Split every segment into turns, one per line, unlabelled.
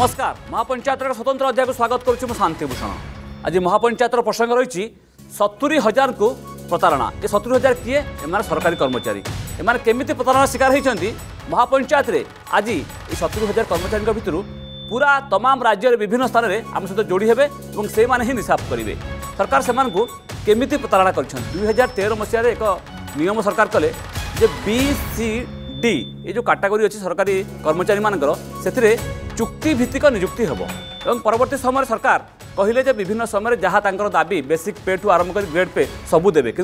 নমস্কার মহাপঞ্চায়েতর স্বতন্ত্র অধ্যায়কে স্বাগত করছি মু শান্তিভূষণ আজ মহাপঞ্চায়েতর প্রসঙ্গ রয়েছে সতুরি হাজারকু প্রতারণা এ সতুরি হাজার কি এমানে সরকারি কর্মচারী এমানে কমিটি প্রতারণার শিকার হয়েছেন মহাপঞ্চায়েতরে আজ এই সতুরি হাজার কর্মচারী ভিতর পুরা তমাম রাজ্যের বিভিন্ন স্থানের আমার সহ যোড়ি হবে এবং সেই মানে হি নিষাব করবে সরকার সে কমিটি প্রতারণা করছেন দুই হাজার তেরো মশায় এক নিয়ম সরকার কলে যে বি সি डी ये जो काटागोरी अच्छी सरकारी कर्मचारी मान से चुक्तिभित निजुक्ति हे और परवर्त समय सरकार कहले विभिन्न समय जहाँ दाबी बेसिक पे ठू आरंभ कर ग्रेड पे सब देवे कि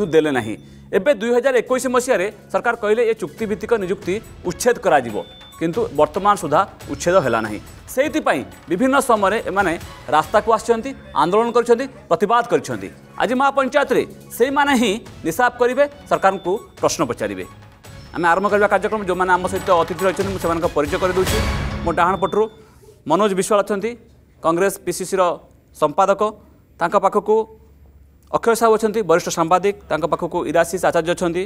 दे दुई हजार एक मसीह सरकार कहले ये चुक्तिभित निजुक्ति उच्छेद किंतु वर्तमान सुधा उच्छेद होना से विभिन्न समय रास्ता को आंदोलन करतीवाद कर आज माँ से ही निशाब करेंगे सरकार को प्रश्न पचारे ଆମେ ଆରମ୍ଭ କରିବା କାର୍ଯ୍ୟକ୍ରମ ଯେଉଁମାନେ ଆମ ସହିତ ଅତିଥି ରହିଛନ୍ତି ମୁଁ ସେମାନଙ୍କ ପରିଚୟ କରିଦେଉଛି ମୋ ଡାହାଣ ପଟରୁ ମନୋଜ ବିଶ୍ୱାଳ ଅଛନ୍ତି କଂଗ୍ରେସ ପିସିସିର ସମ୍ପାଦକ ତାଙ୍କ ପାଖକୁ ଅକ୍ଷୟ ସାହୁ ଅଛନ୍ତି ବରିଷ୍ଠ ସାମ୍ବାଦିକ ତାଙ୍କ ପାଖକୁ ଇରାଶିଷ ଆଚାର୍ଯ୍ୟ ଅଛନ୍ତି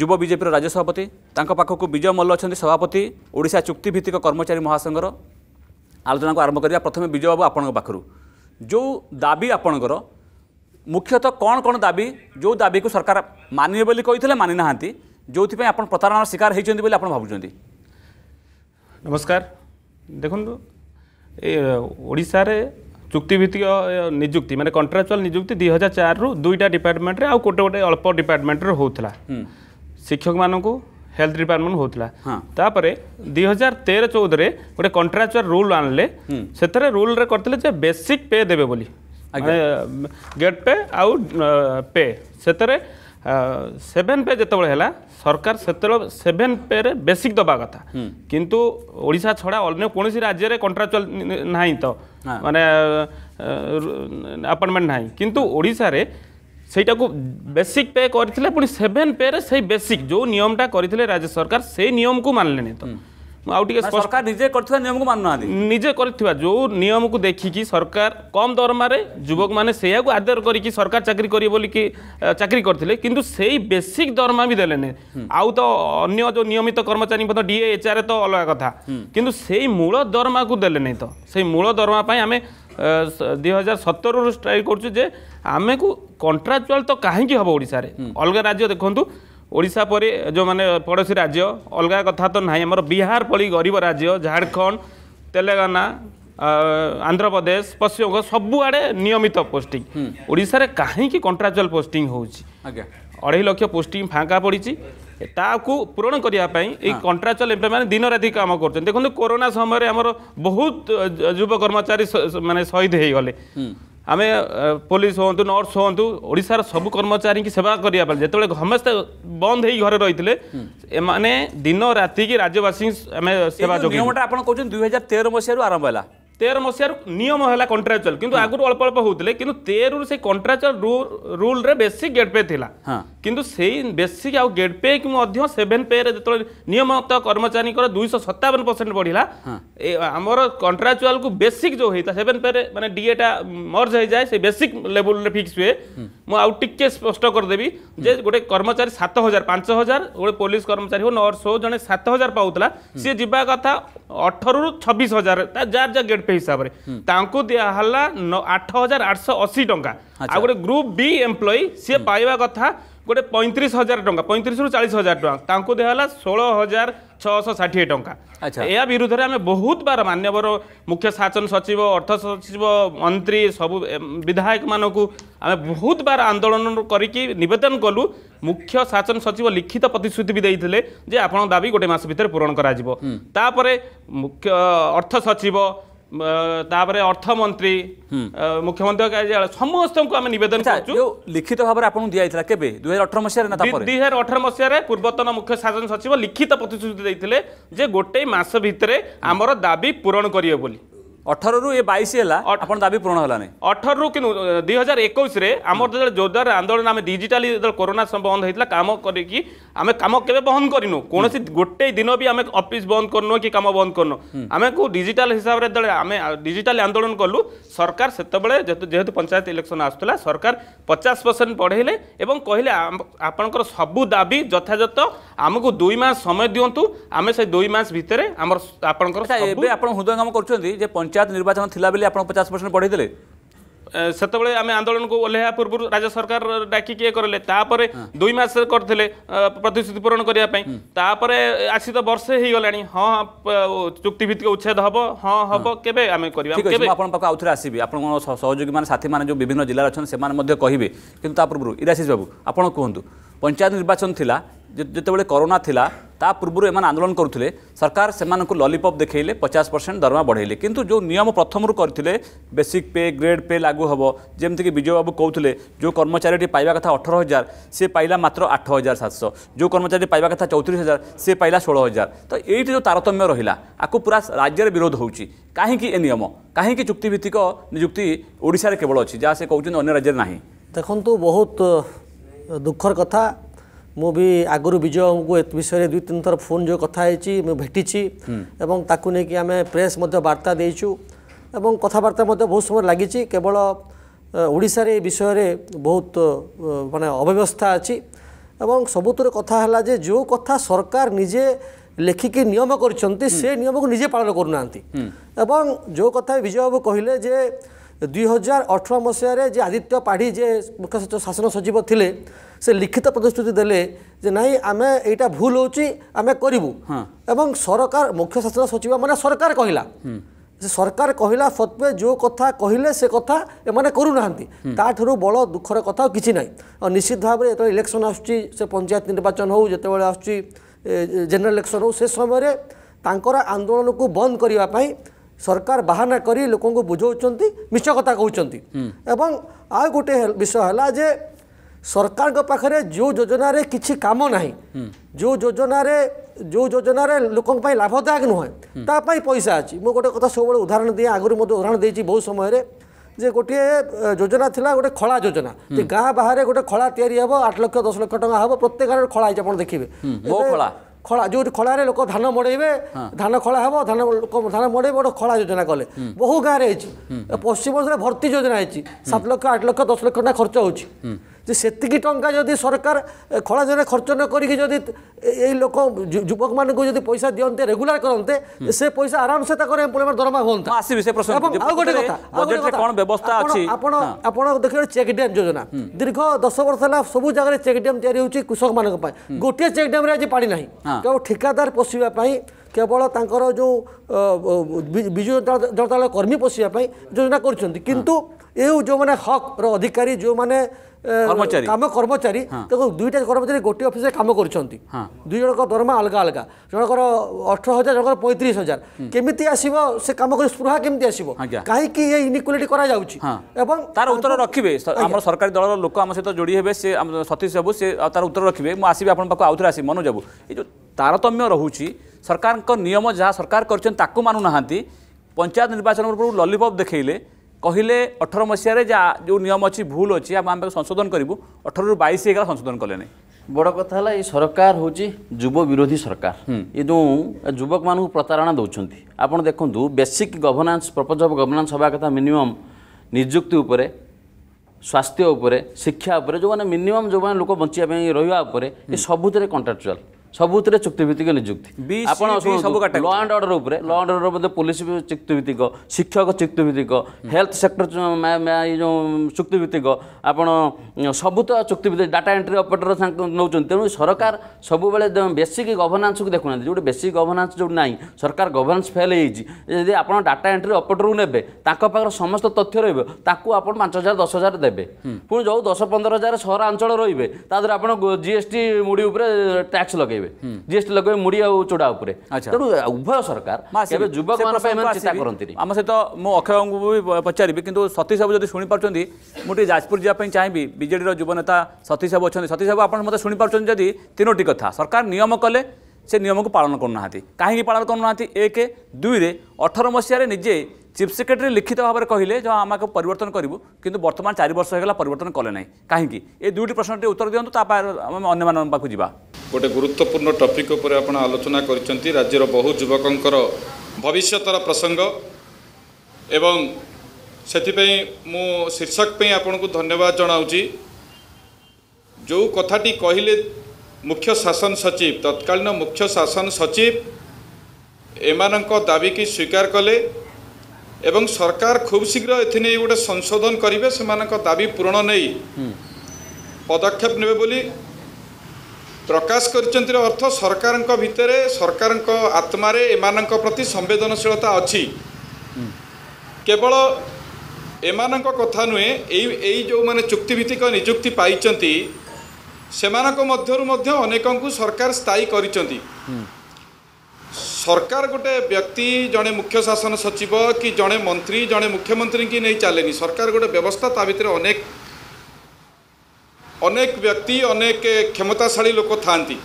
ଯୁବ ବିଜେପିର ରାଜ୍ୟସଭାପତି ତାଙ୍କ ପାଖକୁ ବିଜୟ ମଲ୍ଲ ଅଛନ୍ତି ସଭାପତି ଓଡ଼ିଶା ଚୁକ୍ତିଭିତ୍ତିକ କର୍ମଚାରୀ ମହାସଂଘର ଆଲୋଚନାକୁ ଆରମ୍ଭ କରିବା ପ୍ରଥମେ ବିଜୟ ବାବୁ ଆପଣଙ୍କ ପାଖରୁ ଯେଉଁ ଦାବି ଆପଣଙ୍କର ମୁଖ୍ୟତଃ କ'ଣ କ'ଣ ଦାବି ଯେଉଁ ଦାବିକୁ ସରକାର ମାନିବେ ବୋଲି କହିଥିଲେ ମାନିନାହାନ୍ତି जो आप प्रतारणार शिकार होती आप भाई
नमस्कार देखारे चुक्ति निजुक्ति मैंने कंट्राक्चुआल निजुक्ति दुई हजार चार रु दुईटा डिपार्टमेंट आउ गोटे गोटे अल्प डिपार्टमेंट होता शिक्षक मानक हेल्थ डिपार्टमेंट होता हाँ। दुई हजार तेरह चौदह गोटे कंट्राक्चुआल रूल आनले से रूल करते बेसिक पे देवे गेट पे आउ पे से সেভেন পে যেতবে হল সরকার সেতবে সেভেন পে বেসিক দেওয়া কথা কিন্তু ওড়শা ছড়া অন্য কোণী রাজ্যের কন্ট্রাকচুয়াল নাই তো মানে আপার্টমেন্ট নাই কিন্তু ওড়শার সেইটাকু বেসিক পে করে পুঁ সেভেন পে সেই বেসিক যে নিয়মটা করে রাজ্য সরকার সেই নিয়মকু মানলে তো ଆଉ ଟିକେ ସରକାର ନିଜେ କରିଥିବା ନିୟମକୁ ମାନୁନାହାନ୍ତି ନିଜେ କରିଥିବା ଯେଉଁ ନିୟମକୁ ଦେଖିକି ସରକାର କମ୍ ଦରମାରେ ଯୁବକମାନେ ସେଇଆକୁ ଆଦର କରିକି ସରକାର ଚାକିରି କରିବେ ବୋଲିକି ଚାକିରି କରିଥିଲେ କିନ୍ତୁ ସେଇ ବେସିକ୍ ଦରମା ବି ଦେଲେନି ଆଉ ତ ଅନ୍ୟ ଯେଉଁ ନିୟମିତ କର୍ମଚାରୀ ମଧ୍ୟ ଡିଏ ଏଚ୍ଆର୍ ତ ଅଲଗା କଥା କିନ୍ତୁ ସେଇ ମୂଳ ଦରମାକୁ ଦେଲେନି ତ ସେଇ ମୂଳ ଦରମା ପାଇଁ ଆମେ ଦୁଇ ହଜାର ସତରରୁ ଷ୍ଟ୍ରାଇକ୍ କରୁଛୁ ଯେ ଆମକୁ କଣ୍ଟ୍ରାକ୍ଚୁଆଲ୍ ତ କାହିଁକି ହେବ ଓଡ଼ିଶାରେ ଅଲଗା ରାଜ୍ୟ ଦେଖନ୍ତୁ ଓଡ଼ିଶା ପରେ ଯେଉଁମାନେ ପଡ଼ୋଶୀ ରାଜ୍ୟ ଅଲଗା କଥା ତ ନାହିଁ ଆମର ବିହାର ଭଳି ଗରିବ ରାଜ୍ୟ ଝାଡ଼ଖଣ୍ଡ ତେଲେଙ୍ଗାନା ଆନ୍ଧ୍ରପ୍ରଦେଶ ପଶ୍ଚିମବଙ୍ଗ ସବୁଆଡ଼େ ନିୟମିତ ପୋଷ୍ଟିଂ ଓଡ଼ିଶାରେ କାହିଁକି କଣ୍ଟ୍ରାଚୁଆଲ୍ ପୋଷ୍ଟିଂ ହେଉଛି ଆଜ୍ଞା ଅଢ଼େଇ ଲକ୍ଷ ପୋଷ୍ଟିଂ ଫାଙ୍କା ପଡ଼ିଛି ତାକୁ ପୂରଣ କରିବା ପାଇଁ ଏଇ କଣ୍ଟ୍ରାଚୁଆଲ୍ ଏମ୍ପ୍ଲୟମାନେ ଦିନରାତି କାମ କରୁଛନ୍ତି ଦେଖନ୍ତୁ କରୋନା ସମୟରେ ଆମର ବହୁତ ଯୁବ କର୍ମଚାରୀ ମାନେ ଶହୀଦ ହେଇଗଲେ ଆମେ ପୋଲିସ ହୁଅନ୍ତୁ ନର୍ସ ହୁଅନ୍ତୁ ଓଡ଼ିଶାର ସବୁ କର୍ମଚାରୀଙ୍କୁ ସେବା କରିବା ପାଇଁ ଯେତେବେଳେ ସମସ୍ତେ ବନ୍ଦ ହେଇ ଘରେ ରହିଥିଲେ ଏମାନେ ଦିନ ରାତିକି ରାଜ୍ୟବାସୀଙ୍କୁ ଆମେ ସେବା ଯୋଗାଇ ଆପଣ କହୁଛନ୍ତି ଦୁଇ ହଜାର ତେର ମସିହାରୁ ଆରମ୍ଭ ହେଲା তের মশিয়ার নিয়ম হল কন্ট্রাকচুয়াল কিন্তু আগুর অল্প অল্প হোলে কিন্তু তেরু সেই কন্ট্রাকচুয়াল রুলরে বেশি গেট পে লা কিন্তু সেই বেশি আউ গেট পে কি সেভেন পে রে যেত নিয়মিত কর্মচারী দুইশহ সতাবন পরসেন্ট বড়া আমার কন্ট্রাকচুয়াল কু বেসিক যে হয়ে সেভেন পে রে মানে ডিএটা মর্জ হয়ে যায় সেই বেসিক লেভেল ফিক্স হুয়ে মু আউ টিকে স্পষ্ট করেদেবি যে গোটে কর্মচারী সাত হাজার পাঁচ হাজার গোটে পুলিশ কর্মচারী হো নর্স হো জন সাত হাজার পাওলা সি যা কথা অঠর রু ছবিশ হাজার যার যা গেট ରେଟ୍ ହିସାବରେ ତାଙ୍କୁ ଦିଆହେଲା ଆଠ ହଜାର ଆଠଶହ ଅଶୀ ଟଙ୍କା ଆଉ ଗୋଟେ ଗ୍ରୁପ୍ ବି ଏମ୍ପ୍ଲୟ ସିଏ ପାଇବା କଥା ଗୋଟେ ପଇଁତିରିଶ ହଜାର ଟଙ୍କା ପଇଁତିରିଶରୁ ଚାଳିଶ ହଜାର ଟଙ୍କା ତାଙ୍କୁ ଦିଆହେଲା ଷୋହଳ ହଜାର ଛଅଶହ ଷାଠିଏ ଟଙ୍କା ଏହା ବିରୁଦ୍ଧରେ ଆମେ ବହୁତ ବାର ମାନ୍ୟବର ମୁଖ୍ୟ ଶାସନ ସଚିବ ଅର୍ଥ ସଚିବ ମନ୍ତ୍ରୀ ସବୁ ବିଧାୟକମାନଙ୍କୁ ଆମେ ବହୁତ ବାର ଆନ୍ଦୋଳନ କରିକି ନିବେଦନ କଲୁ ମୁଖ୍ୟ ଶାସନ ସଚିବ ଲିଖିତ ପ୍ରତିଶ୍ରୁତି ବି ଦେଇଥିଲେ ଯେ ଆପଣଙ୍କ ଦାବି ଗୋଟେ ମାସ ଭିତରେ ପୂରଣ କରାଯିବ ତାପରେ ମୁଖ୍ୟ ଅର୍ଥ ସଚିବ ତାପରେ ଅର୍ଥମନ୍ତ୍ରୀ ମୁଖ୍ୟମନ୍ତ୍ରୀ କାର୍ଯ୍ୟାଳୟ ସମସ୍ତଙ୍କୁ ଆମେ ନିବେଦନ କରୁଛୁ ଲିଖିତ ଭାବରେ ଆପଣଙ୍କୁ ଦିଆଯାଇଥିଲା କେବେ ଦୁଇ ହଜାର ଅଠର ମସିହାରେ ନା ଦୁଇ ହଜାର ଅଠର ମସିହାରେ ପୂର୍ବତନ ମୁଖ୍ୟ ଶାସନ ସଚିବ ଲିଖିତ ପ୍ରତିଶ୍ରୁତି ଦେଇଥିଲେ ଯେ ଗୋଟେ ମାସ ଭିତରେ ଆମର ଦାବି ପୂରଣ କରିବେ ବୋଲି ଅଠରରୁ ଏ ବାଇଶ ହେଲା ଆପଣ ଦାବି ପୂରଣ ହେଲାନି ଅଠରରୁ କିନ୍ତୁ ଦୁଇ ହଜାର ଏକୋଇଶରେ ଆମର ଯେତେବେଳେ ଜୋରଦାର ଆନ୍ଦୋଳନ ଆମେ ଡିଜିଟାଲି ଯେତେବେଳେ କରୋନା ବନ୍ଦ ହେଇଥିଲା କାମ କରିକି ଆମେ କାମ କେବେ ବନ୍ଦ କରିନୁ କୌଣସି ଗୋଟେ ଦିନ ବି ଆମେ ଅଫିସ୍ ବନ୍ଦ କରୁନୁ କି କାମ ବନ୍ଦ କରିନୁ ଆମକୁ ଡିଜିଟାଲ ହିସାବରେ ଯେତେବେଳେ ଆମେ ଡିଜିଟାଲ ଆନ୍ଦୋଳନ କଲୁ ସରକାର ସେତେବେଳେ ଯେହେତୁ ପଞ୍ଚାୟତ ଇଲେକ୍ସନ ଆସୁଥିଲା ସରକାର ପଚାଶ ପରସେଣ୍ଟ ବଢ଼େଇଲେ ଏବଂ କହିଲେ ଆପଣଙ୍କର ସବୁ ଦାବି ଯଥାଯଥ ଆମକୁ ଦୁଇ ମାସ ସମୟ ଦିଅନ୍ତୁ ଆମେ ସେ ଦୁଇ ମାସ ଭିତରେ ଆମର ଆପଣଙ୍କର ଏବେ ଆପଣ ହୃଦୟଙ୍ଗମ କରୁଛନ୍ତି ଯେ পঞ্চায়েত নির্বাচন লা আপনার পচাশ পরসেন্ট বড়াই দেলে ସେତେବେଳେ ଆମେ ଆନ୍ଦୋଳନକୁ ଓହ୍ଲାଇବା ପୂର୍ବରୁ ରାଜ୍ୟ ସରକାର ଡାକିକି ଇଏ କଲେ ତାପରେ ଦୁଇ ମାସ କରିଥିଲେ ପ୍ରତିଶ୍ରୁତି ପୂରଣ କରିବା ପାଇଁ ତାପରେ ଆସି ତ ବର୍ଷେ ହେଇଗଲାଣି ହଁ ଚୁକ୍ତି ଭିତ୍ତିକ ଉଚ୍ଛେଦ ହବ ହଁ ହବ କେବେ ଆମେ କରିବା କେବେ ଆପଣଙ୍କ
ପାଖକୁ ଆଉଥରେ ଆସିବି ଆପଣଙ୍କ ସହଯୋଗୀମାନେ ସାଥୀମାନେ ଯେଉଁ ବିଭିନ୍ନ ଜିଲ୍ଲାରେ ଅଛନ୍ତି ସେମାନେ ମଧ୍ୟ କହିବେ କିନ୍ତୁ ତା ପୂର୍ବରୁ ଇରାଶିଷ ବାବୁ ଆପଣ କୁହନ୍ତୁ ପଞ୍ଚାୟତ ନିର୍ବାଚନ ଥିଲା ଯେତେବେଳେ କରୋନା ଥିଲା ତା ପୂର୍ବରୁ ଏମାନେ ଆନ୍ଦୋଳନ କରୁଥିଲେ ସରକାର ସେମାନଙ୍କୁ ଲଲିପପ୍ ଦେଖାଇଲେ ପଚାଶ ପରସେଣ୍ଟ ଦରମା ବଢ଼ାଇଲେ କିନ୍ତୁ ଯେଉଁ ନିୟମ ପ୍ରଥମରୁ କରିଥିଲେ ବେସିକ୍ ପେ ଗ୍ରେଡ୍ ପେ ଲାଗୁ ହେବ ଯେମିତିକି ବିଜୟବାବୁ କହୁଥିଲେ ଯେଉଁ କର୍ମଚାରୀଟି ପାଇବା କଥା ଅଠର ହଜାର ସେ ପାଇଲା ମାତ୍ର ଆଠ ହଜାର ସାତଶହ ଯେଉଁ କର୍ମଚାରୀ ପାଇବା କଥା ଚଉତିରିଶ ହଜାର ସେ ପାଇଲା ଷୋହଳ ହଜାର ତ ଏଇଠି ଯେଉଁ ତାରତମ୍ୟ ରହିଲା ଆକୁ ପୁରା ରାଜ୍ୟରେ ବିରୋଧ ହେଉଛି କାହିଁକି ଏ ନିୟମ କାହିଁକି ଚୁକ୍ତିଭିତ୍ତିକ ନିଯୁକ୍ତି ଓଡ଼ିଶାରେ କେବଳ ଅଛି ଯାହା ସେ କହୁଛନ୍ତି ଅନ୍ୟ ରାଜ୍ୟରେ ନାହିଁ
ଦେଖନ୍ତୁ ବହୁତ ଦୁଃଖର କଥା ମୁଁ ବି ଆଗରୁ ବିଜୟଙ୍କୁ ଏ ବିଷୟରେ ଦୁଇ ତିନି ଥର ଫୋନ୍ ଯେଉଁ କଥା ହେଇଛି ମୁଁ ଭେଟିଛି ଏବଂ ତାକୁ ନେଇକି ଆମେ ପ୍ରେସ୍ ମଧ୍ୟ ବାର୍ତ୍ତା ଦେଇଛୁ ଏବଂ କଥାବାର୍ତ୍ତା ମଧ୍ୟ ବହୁତ ସମୟ ଲାଗିଛି କେବଳ ଓଡ଼ିଶାରେ ଏ ବିଷୟରେ ବହୁତ ମାନେ ଅବ୍ୟବସ୍ଥା ଅଛି ଏବଂ ସବୁଥିରେ କଥା ହେଲା ଯେ ଯେଉଁ କଥା ସରକାର ନିଜେ ଲେଖିକି ନିୟମ କରିଛନ୍ତି ସେ ନିୟମକୁ ନିଜେ ପାଳନ କରୁନାହାନ୍ତି ଏବଂ ଯେଉଁ କଥା ବିଜୟ ବାବୁ କହିଲେ ଯେ ଦୁଇ ହଜାର ଅଠର ମସିହାରେ ଯେ ଆଦିତ୍ୟ ପାଢ଼ୀ ଯେ ମୁଖ୍ୟ ଶାସନ ସଚିବ ଥିଲେ ସେ ଲିଖିତ ପ୍ରତିଶ୍ରୁତି ଦେଲେ ଯେ ନାହିଁ ଆମେ ଏଇଟା ଭୁଲ ହେଉଛି ଆମେ କରିବୁ ଏବଂ ସରକାର ମୁଖ୍ୟ ଶାସନ ସଚିବ ମାନେ ସରକାର କହିଲା ସେ ସରକାର କହିଲା ସତ୍ତ୍ୱେ ଯେଉଁ କଥା କହିଲେ ସେ କଥା ଏମାନେ କରୁନାହାନ୍ତି ତାଠାରୁ ବଡ଼ ଦୁଃଖର କଥା ଆଉ କିଛି ନାହିଁ ଆଉ ନିଶ୍ଚିତ ଭାବରେ ଯେତେବେଳେ ଇଲେକ୍ସନ୍ ଆସୁଛି ସେ ପଞ୍ଚାୟତ ନିର୍ବାଚନ ହେଉ ଯେତେବେଳେ ଆସୁଛି ଜେନେରାଲ ଇଲେକ୍ସନ୍ ହେଉ ସେ ସମୟରେ ତାଙ୍କର ଆନ୍ଦୋଳନକୁ ବନ୍ଦ କରିବା ପାଇଁ সরকার বাহানা করে লোক বুঝাউন মিছ কথা কুমার এবং আউ গোটে বিষয় হল যে সরকার পাখে যে যোজনার কিছু কাম না যে যোজনার যে যোজনার লোক লাভদায়ক নুহে তাপাই পয়সা আছে মু গোটে কথা সবুলে উদাহরণ দিয়ে আগর মধ্যে উদাহরণ দিয়েছি বহু সময়ের যে গোটিয়ে যোজনা লা গোটে খলা যোজনা যে গাঁ বাহারে গোটে খলা তৈরি হব আট লক্ষ দশ লক্ষ টাকা হব প্রত্যেক ঘরে খলা হয়েছে আপনার দেখবে খলা ଖଳା ଯେଉଁଠି ଖଳାରେ ଲୋକ ଧାନ ମଡ଼େଇବେ ଧାନ ଖଳା ହେବ ଧାନ ଲୋକ ଧାନ ମଡ଼େଇବେ ଗୋଟେ ଖଳା ଯୋଜନା କଲେ ବହୁ ଗାଁରେ ହେଇଛି ପଶ୍ଚିମ ଓଡ଼ିଶାରେ ଭର୍ତ୍ତି ଯୋଜନା ହେଇଛି ସାତ ଲକ୍ଷ ଆଠ ଲକ୍ଷ ଦଶ ଲକ୍ଷ ଟଙ୍କା ଖର୍ଚ୍ଚ ହେଉଛି যে সেতিকি টঙ্কা যদি সরকার খরাজনে খরচ নকরি যদি এই লোক যুবক মানুষ যদি পয়সা দিতে রেগুলার করতে সে পয়সা আরামসে তাঁর এমপ্লয়মেন্ট দরমা হুঁতা আসবি সে প্রশ্ন আউ গোটে কথা ব্যবস্থা আছে আপনার আপনার দেখবে চেক ড্যাম যোজনা দীর্ঘ দশ বর্ষ হল সবু জায়গায় চেক ড্যাম তৈরি হচ্ছে কৃষক মান গোটিয়ে চেক ড্যামে আজ পাড়ি না কেবল ঠিকাদার পশিবা কেবল তাঁর যে বিজু জনতা দল কর্মী পশিবা যোজনা করছেন কিন্তু ଏଉ ଯେଉଁମାନେ ହକ୍ର ଅଧିକାରୀ ଯେଉଁମାନେ କାମ କର୍ମଚାରୀ ତାକୁ ଦୁଇଟା କର୍ମଚାରୀ ଗୋଟିଏ ଅଫିସରେ କାମ କରୁଛନ୍ତି ଦୁଇ ଜଣଙ୍କ ଦରମା ଅଲଗା ଅଲଗା ଜଣଙ୍କର ଅଠର ହଜାର ଜଣଙ୍କର ପଇଁତିରିଶ ହଜାର କେମିତି ଆସିବ ସେ କାମ କରି ସ୍ପୃହା କେମିତି ଆସିବ କାହିଁକି ଏ ଇନିକ୍ୱାଲିଟି କରାଯାଉଛି ଏବଂ
ତାର ଉତ୍ତର ରଖିବେ ଆମର ସରକାରୀ ଦଳର ଲୋକ ଆମ ସହିତ ଯୋଡ଼ି ହେବେ ସେ ଆମ ସତୀଶ ବାବୁ ସେ ତାର ଉତ୍ତର ରଖିବେ ମୁଁ ଆସିବି ଆପଣଙ୍କ ପାଖକୁ ଆଉଥରେ ଆସିବି ମନୋଜ ବାବୁ ଏ ଯେଉଁ ତାରତମ୍ୟ ରହୁଛି ସରକାରଙ୍କ ନିୟମ ଯାହା ସରକାର କରିଛନ୍ତି ତାକୁ ମାନୁନାହାନ୍ତି ପଞ୍ଚାୟତ ନିର୍ବାଚନ ପୂର୍ବରୁ ଲଲିପପ୍ ଦେଖେଇଲେ କହିଲେ ଅଠର ମସିହାରେ ଯା ଯେଉଁ ନିୟମ ଅଛି ଭୁଲ ଅଛି ଆମେ ଆମେ ସଂଶୋଧନ କରିବୁ ଅଠରରୁ ବାଇଶ ହେଇଗଲା ସଂଶୋଧନ କଲେନି
ବଡ଼ କଥା ହେଲା ଏ ସରକାର
ହେଉଛି ଯୁବ ବିରୋଧୀ ସରକାର ଏ ଯେଉଁ ଯୁବକମାନଙ୍କୁ
ପ୍ରତାରଣା ଦେଉଛନ୍ତି ଆପଣ ଦେଖନ୍ତୁ basic governance propose of governance ହେବା କଥା ମିନିମମ୍ ନିଯୁକ୍ତି ଉପରେ ସ୍ୱାସ୍ଥ୍ୟ ଉପରେ ଶିକ୍ଷା ଉପରେ ଯେଉଁମାନେ ମିନିମମ୍ ଯେଉଁମାନେ ଲୋକ ବଞ୍ଚିବା ପାଇଁ ରହିବା ଉପରେ ଏ ସବୁଥିରେ କଣ୍ଟ୍ରାକ୍ଚୁଆଲ୍ ସବୁଥିରେ ଚୁକ୍ତିଭିତ୍ତିକ ନିଯୁକ୍ତି ଆପଣ ଲ ଆଣ୍ଡ ଅର୍ଡର ଉପରେ ଲ ଅର୍ଡର ମଧ୍ୟ ପୋଲିସ ଚୁକ୍ତିଭିତ୍ତିକ ଶିକ୍ଷକ ଚୁକ୍ତିଭିତ୍ତିକ ହେଲ୍ଥ ସେକ୍ଟର ଏଇ ଯେଉଁ ଚୁକ୍ତିଭିତ୍ତିକ ଆପଣ ସବୁ ତ ଚୁକ୍ତିଭିତ୍ତିକ ଡାଟା ଏଣ୍ଟ୍ରି ଅପରେଟର ନେଉଛନ୍ତି ତେଣୁ ସରକାର ସବୁବେଳେ ବେସିକ୍ ଗଭର୍ନାନ୍ସକୁ ଦେଖୁନାହାନ୍ତି ଯେଉଁଠି ବେସିକ୍ ଗଭର୍ନାନ୍ସ ଯେଉଁଠି ନାହିଁ ସରକାର ଗଭର୍ନାନ୍ସ ଫେଲ୍ ହେଇଛି ଯଦି ଆପଣ ଡାଟା ଏଣ୍ଟ୍ରି ଅପରେଟରକୁ ନେବେ ତାଙ୍କ ପାଖରେ ସମସ୍ତ ତଥ୍ୟ ରହିବ ତାକୁ ଆପଣ ପାଞ୍ଚ ହଜାର ଦଶ ହଜାର ଦେବେ ପୁଣି ଯେଉଁ ଦଶ ପନ୍ଦର ହଜାର ସହରାଞ୍ଚଳ ରହିବେ ତା ଦେହରେ ଆପଣ ଜିଏସ୍ଟି ମୁଡ଼ି ଉପରେ ଟ୍ୟାକ୍ସ ଲଗାଇବେ ଲଗେଇବେ ଜିଏସ୍ଟି ଲଗେଇବେ ମୁଢ଼ି ଆଉ ଚୋଡ଼ା ଉପରେ ତେଣୁ
ଉଭୟ ସରକାର
କେବେ ଯୁବକମାନଙ୍କ ପାଇଁ ଚିନ୍ତା କରନ୍ତିନି
ଆମ ସହିତ ମୁଁ ଅକ୍ଷୟଙ୍କୁ ବି ପଚାରିବି କିନ୍ତୁ ସତୀଶ ବାବୁ ଯଦି ଶୁଣିପାରୁଛନ୍ତି ମୁଁ ଟିକେ ଯାଜପୁର ଯିବା ପାଇଁ ଚାହିଁବି ବିଜେଡ଼ିର ଯୁବନେତା ସତୀଶ ବାବୁ ଅଛନ୍ତି ସତୀଶ ବାବୁ ଆପଣ ମୋତେ ଶୁଣିପାରୁଛନ୍ତି ଯଦି ତିନୋଟି କଥା ସରକାର ନିୟମ କଲେ ସେ ନିୟମକୁ ପାଳନ କରୁନାହାନ୍ତି କାହିଁକି ପାଳନ କରୁନାହାନ୍ତି ଏକ ଦୁଇରେ ଅଠର ମସିହାରେ ନିଜେ ଚିଫ୍ ସେକ୍ରେଟେରୀ ଲିଖିତ ଭାବରେ କହିଲେ ଯେ ଆମକୁ ପରିବର୍ତ୍ତନ କରିବୁ କିନ୍ତୁ ବର୍ତ୍ତମାନ ଚାରି ବର୍ଷ ହୋଇଗଲା ପରିବର୍ତ୍ତନ କଲେ ନାହିଁ କାହିଁକି ଏ ଦୁଇଟି ପ୍ରଶ୍ନଟି ଉତ୍ତର ଦିଅନ୍ତୁ ତା ଆମେ
ଅନ୍ୟମାନଙ୍କ ପାଖକୁ ଯିବା ଗୋଟେ ଗୁରୁତ୍ୱପୂର୍ଣ୍ଣ ଟପିକ୍ ଉପରେ ଆପଣ ଆଲୋଚନା କରିଛନ୍ତି ରାଜ୍ୟର ବହୁ ଯୁବକଙ୍କର ଭବିଷ୍ୟତର ପ୍ରସଙ୍ଗ ଏବଂ ସେଥିପାଇଁ ମୁଁ ଶୀର୍ଷକ ପାଇଁ ଆପଣଙ୍କୁ ଧନ୍ୟବାଦ ଜଣାଉଛି ଯେଉଁ କଥାଟି କହିଲେ ମୁଖ୍ୟ ଶାସନ ସଚିବ ତତ୍କାଳୀନ ମୁଖ୍ୟ ଶାସନ ସଚିବ ଏମାନଙ୍କ ଦାବିକି ସ୍ୱୀକାର କଲେ ଏବଂ ସରକାର ଖୁବ୍ ଶୀଘ୍ର ଏଥିନେଇ ଗୋଟେ ସଂଶୋଧନ କରିବେ ସେମାନଙ୍କ ଦାବି ପୂରଣ ନେଇ ପଦକ୍ଷେପ ନେବେ ବୋଲି ପ୍ରକାଶ କରିଛନ୍ତି ଅର୍ଥ ସରକାରଙ୍କ ଭିତରେ ସରକାରଙ୍କ ଆତ୍ମାରେ ଏମାନଙ୍କ ପ୍ରତି ସମ୍ବେଦନଶୀଳତା ଅଛି କେବଳ ଏମାନଙ୍କ କଥା ନୁହେଁ ଏଇ ଏଇ ଯେଉଁମାନେ ଚୁକ୍ତିଭିତ୍ତିକ ନିଯୁକ୍ତି ପାଇଛନ୍ତି ସେମାନଙ୍କ ମଧ୍ୟରୁ ମଧ୍ୟ ଅନେକଙ୍କୁ ସରକାର ସ୍ଥାୟୀ କରିଛନ୍ତି ସରକାର ଗୋଟେ ବ୍ୟକ୍ତି ଜଣେ ମୁଖ୍ୟ ଶାସନ ସଚିବ କି ଜଣେ ମନ୍ତ୍ରୀ ଜଣେ ମୁଖ୍ୟମନ୍ତ୍ରୀଙ୍କୁ ନେଇ ଚାଲେନି ସରକାର ଗୋଟେ ବ୍ୟବସ୍ଥା ତା ଭିତରେ ଅନେକ অনেক ব্যক্তি অনেক ক্ষমতাশালী লোক থাকে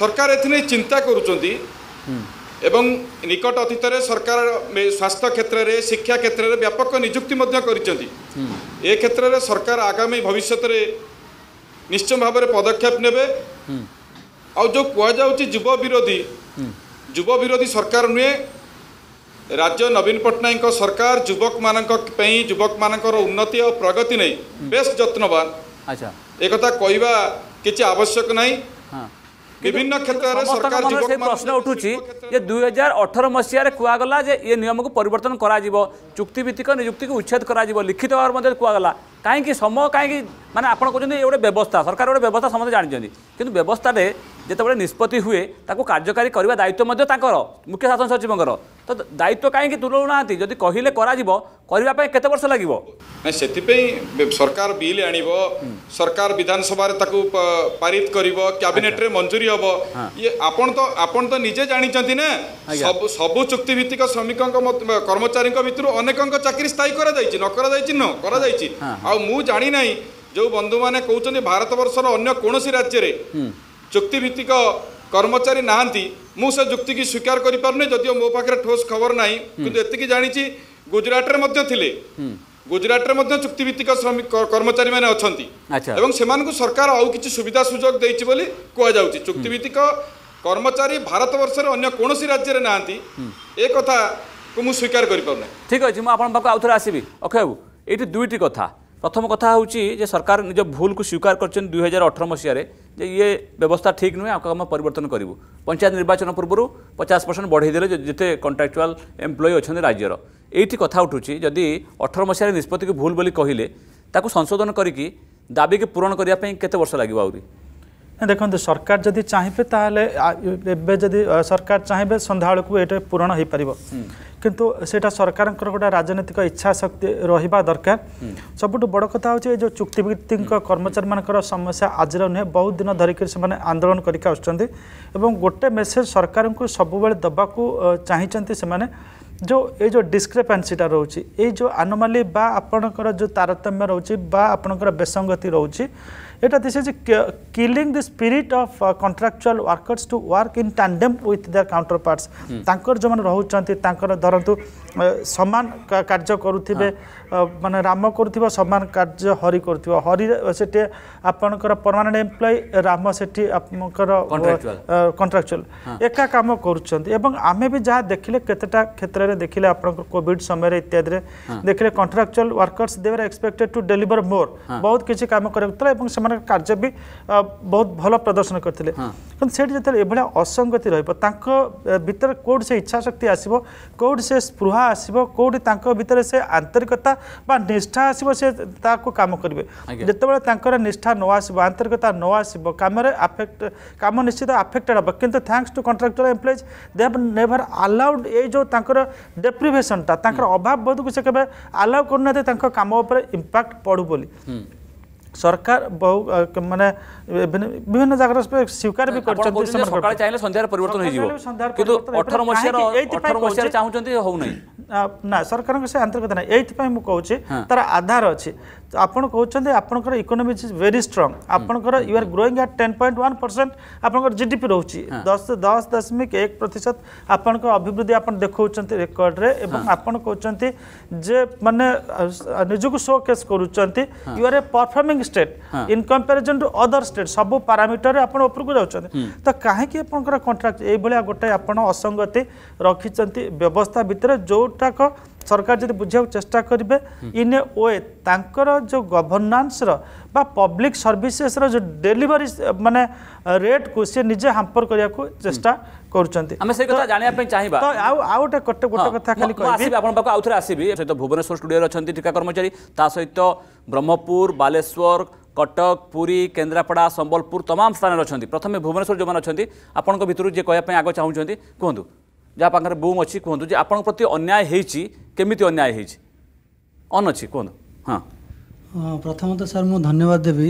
সরকার এনে চিন্তা করছেন এবং নিকট অতীতরে সরকার স্বাস্থ্য ক্ষেত্রে শিক্ষা ক্ষেত্রে ব্যাপক নিযুক্তি করেছেন এ ক্ষেত্রে সরকার আগামী ভবিষ্যতের নিশ্চয় ভাবে পদক্ষেপ নেবে আহযাচ্ছে যুব বিরোধী যুব বিরোধী সরকার নুহে রাজ্য নবীন পট্টনাক সরকার যুবক মানুষ যুবক মানুষ উন্নতি ও প্রগতি নেই বেশ যত্নবান আচ্ছা একথা কহা কিছু আবশ্যক নাই হ্যাঁ। বিভিন্ন ক্ষেত্রে সরকার সেই প্রশ্ন উঠুছি যে দুই হাজার
অঠর মশিয়ার কুয়াগলা যে ইয়ে নিয়মকে পরিবর্তন করা চুক্তিভিত্তিক নিযুক্তিকে উচ্ছেদ করা লিখিত ভাবে মধ্যে কুয়াগলা কাইকি সময় কাইকি মানে আপনার কোথাও গোটে ব্যবস্থা সরকার গোটে ব্যবস্থা সমস্ত জাঁচান কিন্তু ব্যবস্থায় যেতবে নিষ্পতি হুয়ে তাকে কার্যকারী করা দায়িত্ব তাঁর মুখ্য শাসন সচিবঙ্কর ତ ଦାୟିତ୍ୱ କାହିଁକି ତୁଲଉନାହାନ୍ତି ଯଦି କହିଲେ କରାଯିବ କରିବା ପାଇଁ କେତେ ବର୍ଷ ଲାଗିବ
ନାଇଁ ସେଥିପାଇଁ ସରକାର ବିଲ୍ ଆଣିବ ସରକାର ବିଧାନସଭାରେ ତାକୁ ପାରିତ କରିବ କ୍ୟାବିନେଟ୍ରେ ମଞ୍ଜୁରୀ ହେବ ଇଏ ଆପଣ ତ ଆପଣ ତ ନିଜେ ଜାଣିଛନ୍ତି ନା ସବୁ ସବୁ ଚୁକ୍ତିଭିତ୍ତିକ ଶ୍ରମିକଙ୍କ କର୍ମଚାରୀଙ୍କ ଭିତରୁ ଅନେକଙ୍କ ଚାକିରି ସ୍ଥାୟୀ କରାଯାଇଛି ନ କରାଯାଇଛି ନୁହଁ କରାଯାଇଛି ଆଉ ମୁଁ ଜାଣିନାହିଁ ଯେଉଁ ବନ୍ଧୁମାନେ କହୁଛନ୍ତି ଭାରତବର୍ଷର ଅନ୍ୟ କୌଣସି ରାଜ୍ୟରେ ଚୁକ୍ତିଭିତ୍ତିକ কর্মচারী নাহান্তি ମୁଁ ସେ ଯୁକ୍ତିକି ସ୍ୱୀକାର କରିପାରୁନି ଯଦିଓ ମୋ ପାଖରେ ଠୋସ ଖବର ନାହିଁ କିନ୍ତୁ ଏତିକି ଜାଣିଛି ଗୁଜରାଟରେ ମଧ୍ୟ ଥିଲେ ଗୁଜରାଟରେ ମଧ୍ୟ ଚୁକ୍ତିଭିତ୍ତିକ ଶ୍ରମିକ କର୍ମଚାରୀମାନେ ଅଛନ୍ତି ଏବଂ ସେମାନଙ୍କୁ ସରକାର ଆଉ କିଛି ସୁବିଧା ସୁଯୋଗ ଦେଇଛି ବୋଲି କୁହାଯାଉଛି ଚୁକ୍ତିଭିତ୍ତିକ କର୍ମଚାରୀ ଭାରତବର୍ଷରେ ଅନ୍ୟ କୌଣସି ରାଜ୍ୟରେ ନାହାନ୍ତି ଏ କଥାକୁ ମୁଁ ସ୍ୱୀକାର କରିପାରୁନାହିଁ ଠିକ୍ ଅଛି ମୁଁ ଆପଣଙ୍କ ପାଖକୁ ଆଉ ଥରେ ଆସିବି ଅକ୍ଷୟ ବାବୁ
ଏଇଠି ଦୁଇଟି କଥା ପ୍ରଥମ କଥା ହେଉଛି ଯେ ସରକାର ନିଜ ଭୁଲକୁ ସ୍ୱୀକାର କରିଛନ୍ତି ଦୁଇ ହଜାର ଅଠର ମସିହାରେ ଯେ ଇଏ ବ୍ୟବସ୍ଥା ଠିକ୍ ନୁହେଁ ଆଉ ଆମେ ପରିବର୍ତ୍ତନ କରିବୁ ପଞ୍ଚାୟତ ନିର୍ବାଚନ ପୂର୍ବରୁ ପଚାଶ ପରସେଣ୍ଟ ବଢ଼େଇଦେଲେ ଯେତେ କଣ୍ଟ୍ରାକ୍ଚୁଆଲ ଏମ୍ପ୍ଲୟ ଅଛନ୍ତି ରାଜ୍ୟର ଏଇଠି କଥା ଉଠୁଛି ଯଦି ଅଠର ମସିହାରେ ନିଷ୍ପତ୍ତିକୁ ଭୁଲ ବୋଲି କହିଲେ ତାକୁ ସଂଶୋଧନ କରିକି ଦାବିକୁ ପୂରଣ କରିବା ପାଇଁ କେତେ ବର୍ଷ ଲାଗିବ ଆହୁରି
ଦେଖନ୍ତୁ ସରକାର ଯଦି ଚାହିଁବେ ତାହେଲେ ଏବେ ଯଦି ସରକାର ଚାହିଁବେ ସନ୍ଧ୍ୟାବେଳକୁ ଏଇଟା ପୂରଣ ହୋଇପାରିବ କିନ୍ତୁ ସେଇଟା ସରକାରଙ୍କର ଗୋଟେ ରାଜନୈତିକ ଇଚ୍ଛା ଶକ୍ତି ରହିବା ଦରକାର ସବୁଠୁ ବଡ଼ କଥା ହେଉଛି ଏ ଯେଉଁ ଚୁକ୍ତିଭିତ୍ତିଙ୍କ କର୍ମଚାରୀମାନଙ୍କର ସମସ୍ୟା ଆଜିର ନୁହେଁ ବହୁତ ଦିନ ଧରିକରି ସେମାନେ ଆନ୍ଦୋଳନ କରିକି ଆସୁଛନ୍ତି ଏବଂ ଗୋଟେ ମେସେଜ୍ ସରକାରଙ୍କୁ ସବୁବେଳେ ଦେବାକୁ ଚାହିଁଛନ୍ତି ସେମାନେ ଯେଉଁ ଏଇ ଯେଉଁ ଡିସ୍କ୍ରେପାନ୍ସିଟା ରହୁଛି ଏଇ ଯେଉଁ ଆନୋମାଲି ବା ଆପଣଙ୍କର ଯେଉଁ ତାରତମ୍ୟ ରହୁଛି ବା ଆପଣଙ୍କର ବେସଙ୍ଗତି ରହୁଛି এটা this is killing the spirit of contractual workers to work in tandem with their counterparts ତାଙ୍କର ଯେଉଁମାନେ ରହୁଛନ୍ତି ତାଙ୍କର ଧରନ୍ତୁ ସମାନ କାର୍ଯ୍ୟ କରୁଥିବେ ମାନେ ରାମ କରୁଥିବା ସମାନ କାର୍ଯ୍ୟ ହରି କରୁଥିବ ହରି ସେଠି ଆପଣଙ୍କର ପରମାନେଣ୍ଟ ଏମ୍ପ୍ଲୟି ରାମ ସେଠି ଆପଣଙ୍କର କଣ୍ଟ୍ରାକ୍ଚୁଆଲ୍ ଏକା କାମ କରୁଛନ୍ତି ଏବଂ ଆମେ ବି ଯାହା ଦେଖିଲେ କେତେଟା କ୍ଷେତ୍ରରେ ଦେଖିଲେ ଆପଣଙ୍କର କୋଭିଡ୍ ସମୟରେ ଇତ୍ୟାଦିରେ ଦେଖିଲେ contractual workers they were expected to deliver more ବହୁତ କିଛି କାମ କରିବାକୁ ଥିଲା ଏବଂ ସେମାନଙ୍କ କାର୍ଯ୍ୟ ବି ବହୁତ ଭଲ ପ୍ରଦର୍ଶନ କରିଥିଲେ କିନ୍ତୁ ସେଠି ଯେତେବେଳେ ଏଭଳିଆ ଅସଙ୍ଗତି ରହିବ ତାଙ୍କ ଭିତରେ କେଉଁଠି ସେ ଇଚ୍ଛାଶକ୍ତି ଆସିବ କେଉଁଠି ସେ ସ୍ପୃହା ଆସିବ କେଉଁଠି ତାଙ୍କ ଭିତରେ ସେ ଆନ୍ତରିକତା ବା ନିଷ୍ଠା ଆସିବ ସେ ତାକୁ କାମ କରିବେ ଯେତେବେଳେ ତାଙ୍କର ନିଷ୍ଠା ନ ଆସିବ ଆନ୍ତରିକତା ନ ଆସିବ କାମରେ ଆଫେକ୍ଟ କାମ ନିଶ୍ଚିତ ଆଫେକ୍ଟେଡ୍ ହେବ କିନ୍ତୁ thanks to contractual employees they have never allowed ଏଇ ଯେଉଁ ତାଙ୍କର ଡେପ୍ରିଭେସନ୍ଟା ତାଙ୍କର ଅଭାବ ବୋଧକୁ ସେ କେବେ ଆଲାଉ କରୁନାହାନ୍ତି ତାଙ୍କ କାମ ଉପରେ ଇମ୍ପାକ୍ଟ ପଡ଼ୁ ବୋଲି সরকার বহু মানে বিভিন্ন জায়গার স্বীকার বি করছেন সকালে চাইলে সন্ধ্যার পরিবর্তন হয়ে যাব কিন্তু 18 মসিয়ার 18 মসিয়ার
চাহুচন্তি হউ নাই
ନା ସରକାରଙ୍କ ସେ ଆନ୍ତରିକତା ନାହିଁ ଏଇଥିପାଇଁ ମୁଁ କହୁଛି ତାର ଆଧାର ଅଛି ଆପଣ କହୁଛନ୍ତି ଆପଣଙ୍କର ଇକୋନୋମି ଇଜ୍ ଭେରି ଷ୍ଟ୍ରଙ୍ଗ ଆପଣଙ୍କର you are growing at ten point one percent ଆପଣଙ୍କର ଜିଡିପି ରହୁଛି ଦଶ ଦଶ ଦଶମିକ ଏକ ପ୍ରତିଶତ ଆପଣଙ୍କ ଅଭିବୃଦ୍ଧି ଆପଣ ଦେଖାଉଛନ୍ତି ରେକର୍ଡ଼ରେ ଏବଂ ଆପଣ କହୁଛନ୍ତି ଯେ ମାନେ ନିଜକୁ ଶୋ କେସ୍ କରୁଛନ୍ତି you are a performing state in comparison to other state ସବୁ ପାରାମିଟରରେ ଆପଣ ଉପରକୁ ଯାଉଛନ୍ତି ତ କାହିଁକି ଆପଣଙ୍କର କଣ୍ଟ୍ରାକ୍ଟ ଏଇଭଳିଆ ଗୋଟେ ଆପଣ ଅସଙ୍ଗତି ରଖିଛନ୍ତି ବ୍ୟବସ୍ଥା ଭିତରେ ଯେଉଁଟାକ সরকার যদি বুঝার চেষ্টা করবে ইন এ ওয়ে তাঁকর যে গভর্নান্সর বা পব্লিক সর্ভিসেসর যে ডেলিভারি মানে রেট কু সে নিজে হাম্পর করা চেষ্টা করছেন আমি সেই কথা জাঁয়া চাহিদা তো আউ আউ গোটে গোটে গোটে কথা খালি আসবি
আপনার পাখ আউথরে আসবি সহিত ভুবনেশ্বর স্টুডিওরে অনেক ঠিকা কর্মচারী তা সহিত ব্রহ্মপুর বালেশ্বর কটক পুরী কেন্দ্রাপড়া সম্বলপুর তমাম স্থানের অনেক প্রথমে ভুবনেশ্বর যে অনেক আপনার ভিতর যে কয়া আগ চাহুমান কুহতু যা পাখে বুম অছি কুহতু যে আপনার প্রতি অন্যায় হয়েছি କେମିତି ଅନ୍ୟାୟ ହେଇଛି ଅନ୍ ଅଛି କୁହନ୍ତୁ
ହଁ ପ୍ରଥମତଃ ସାର୍ ମୁଁ ଧନ୍ୟବାଦ ଦେବି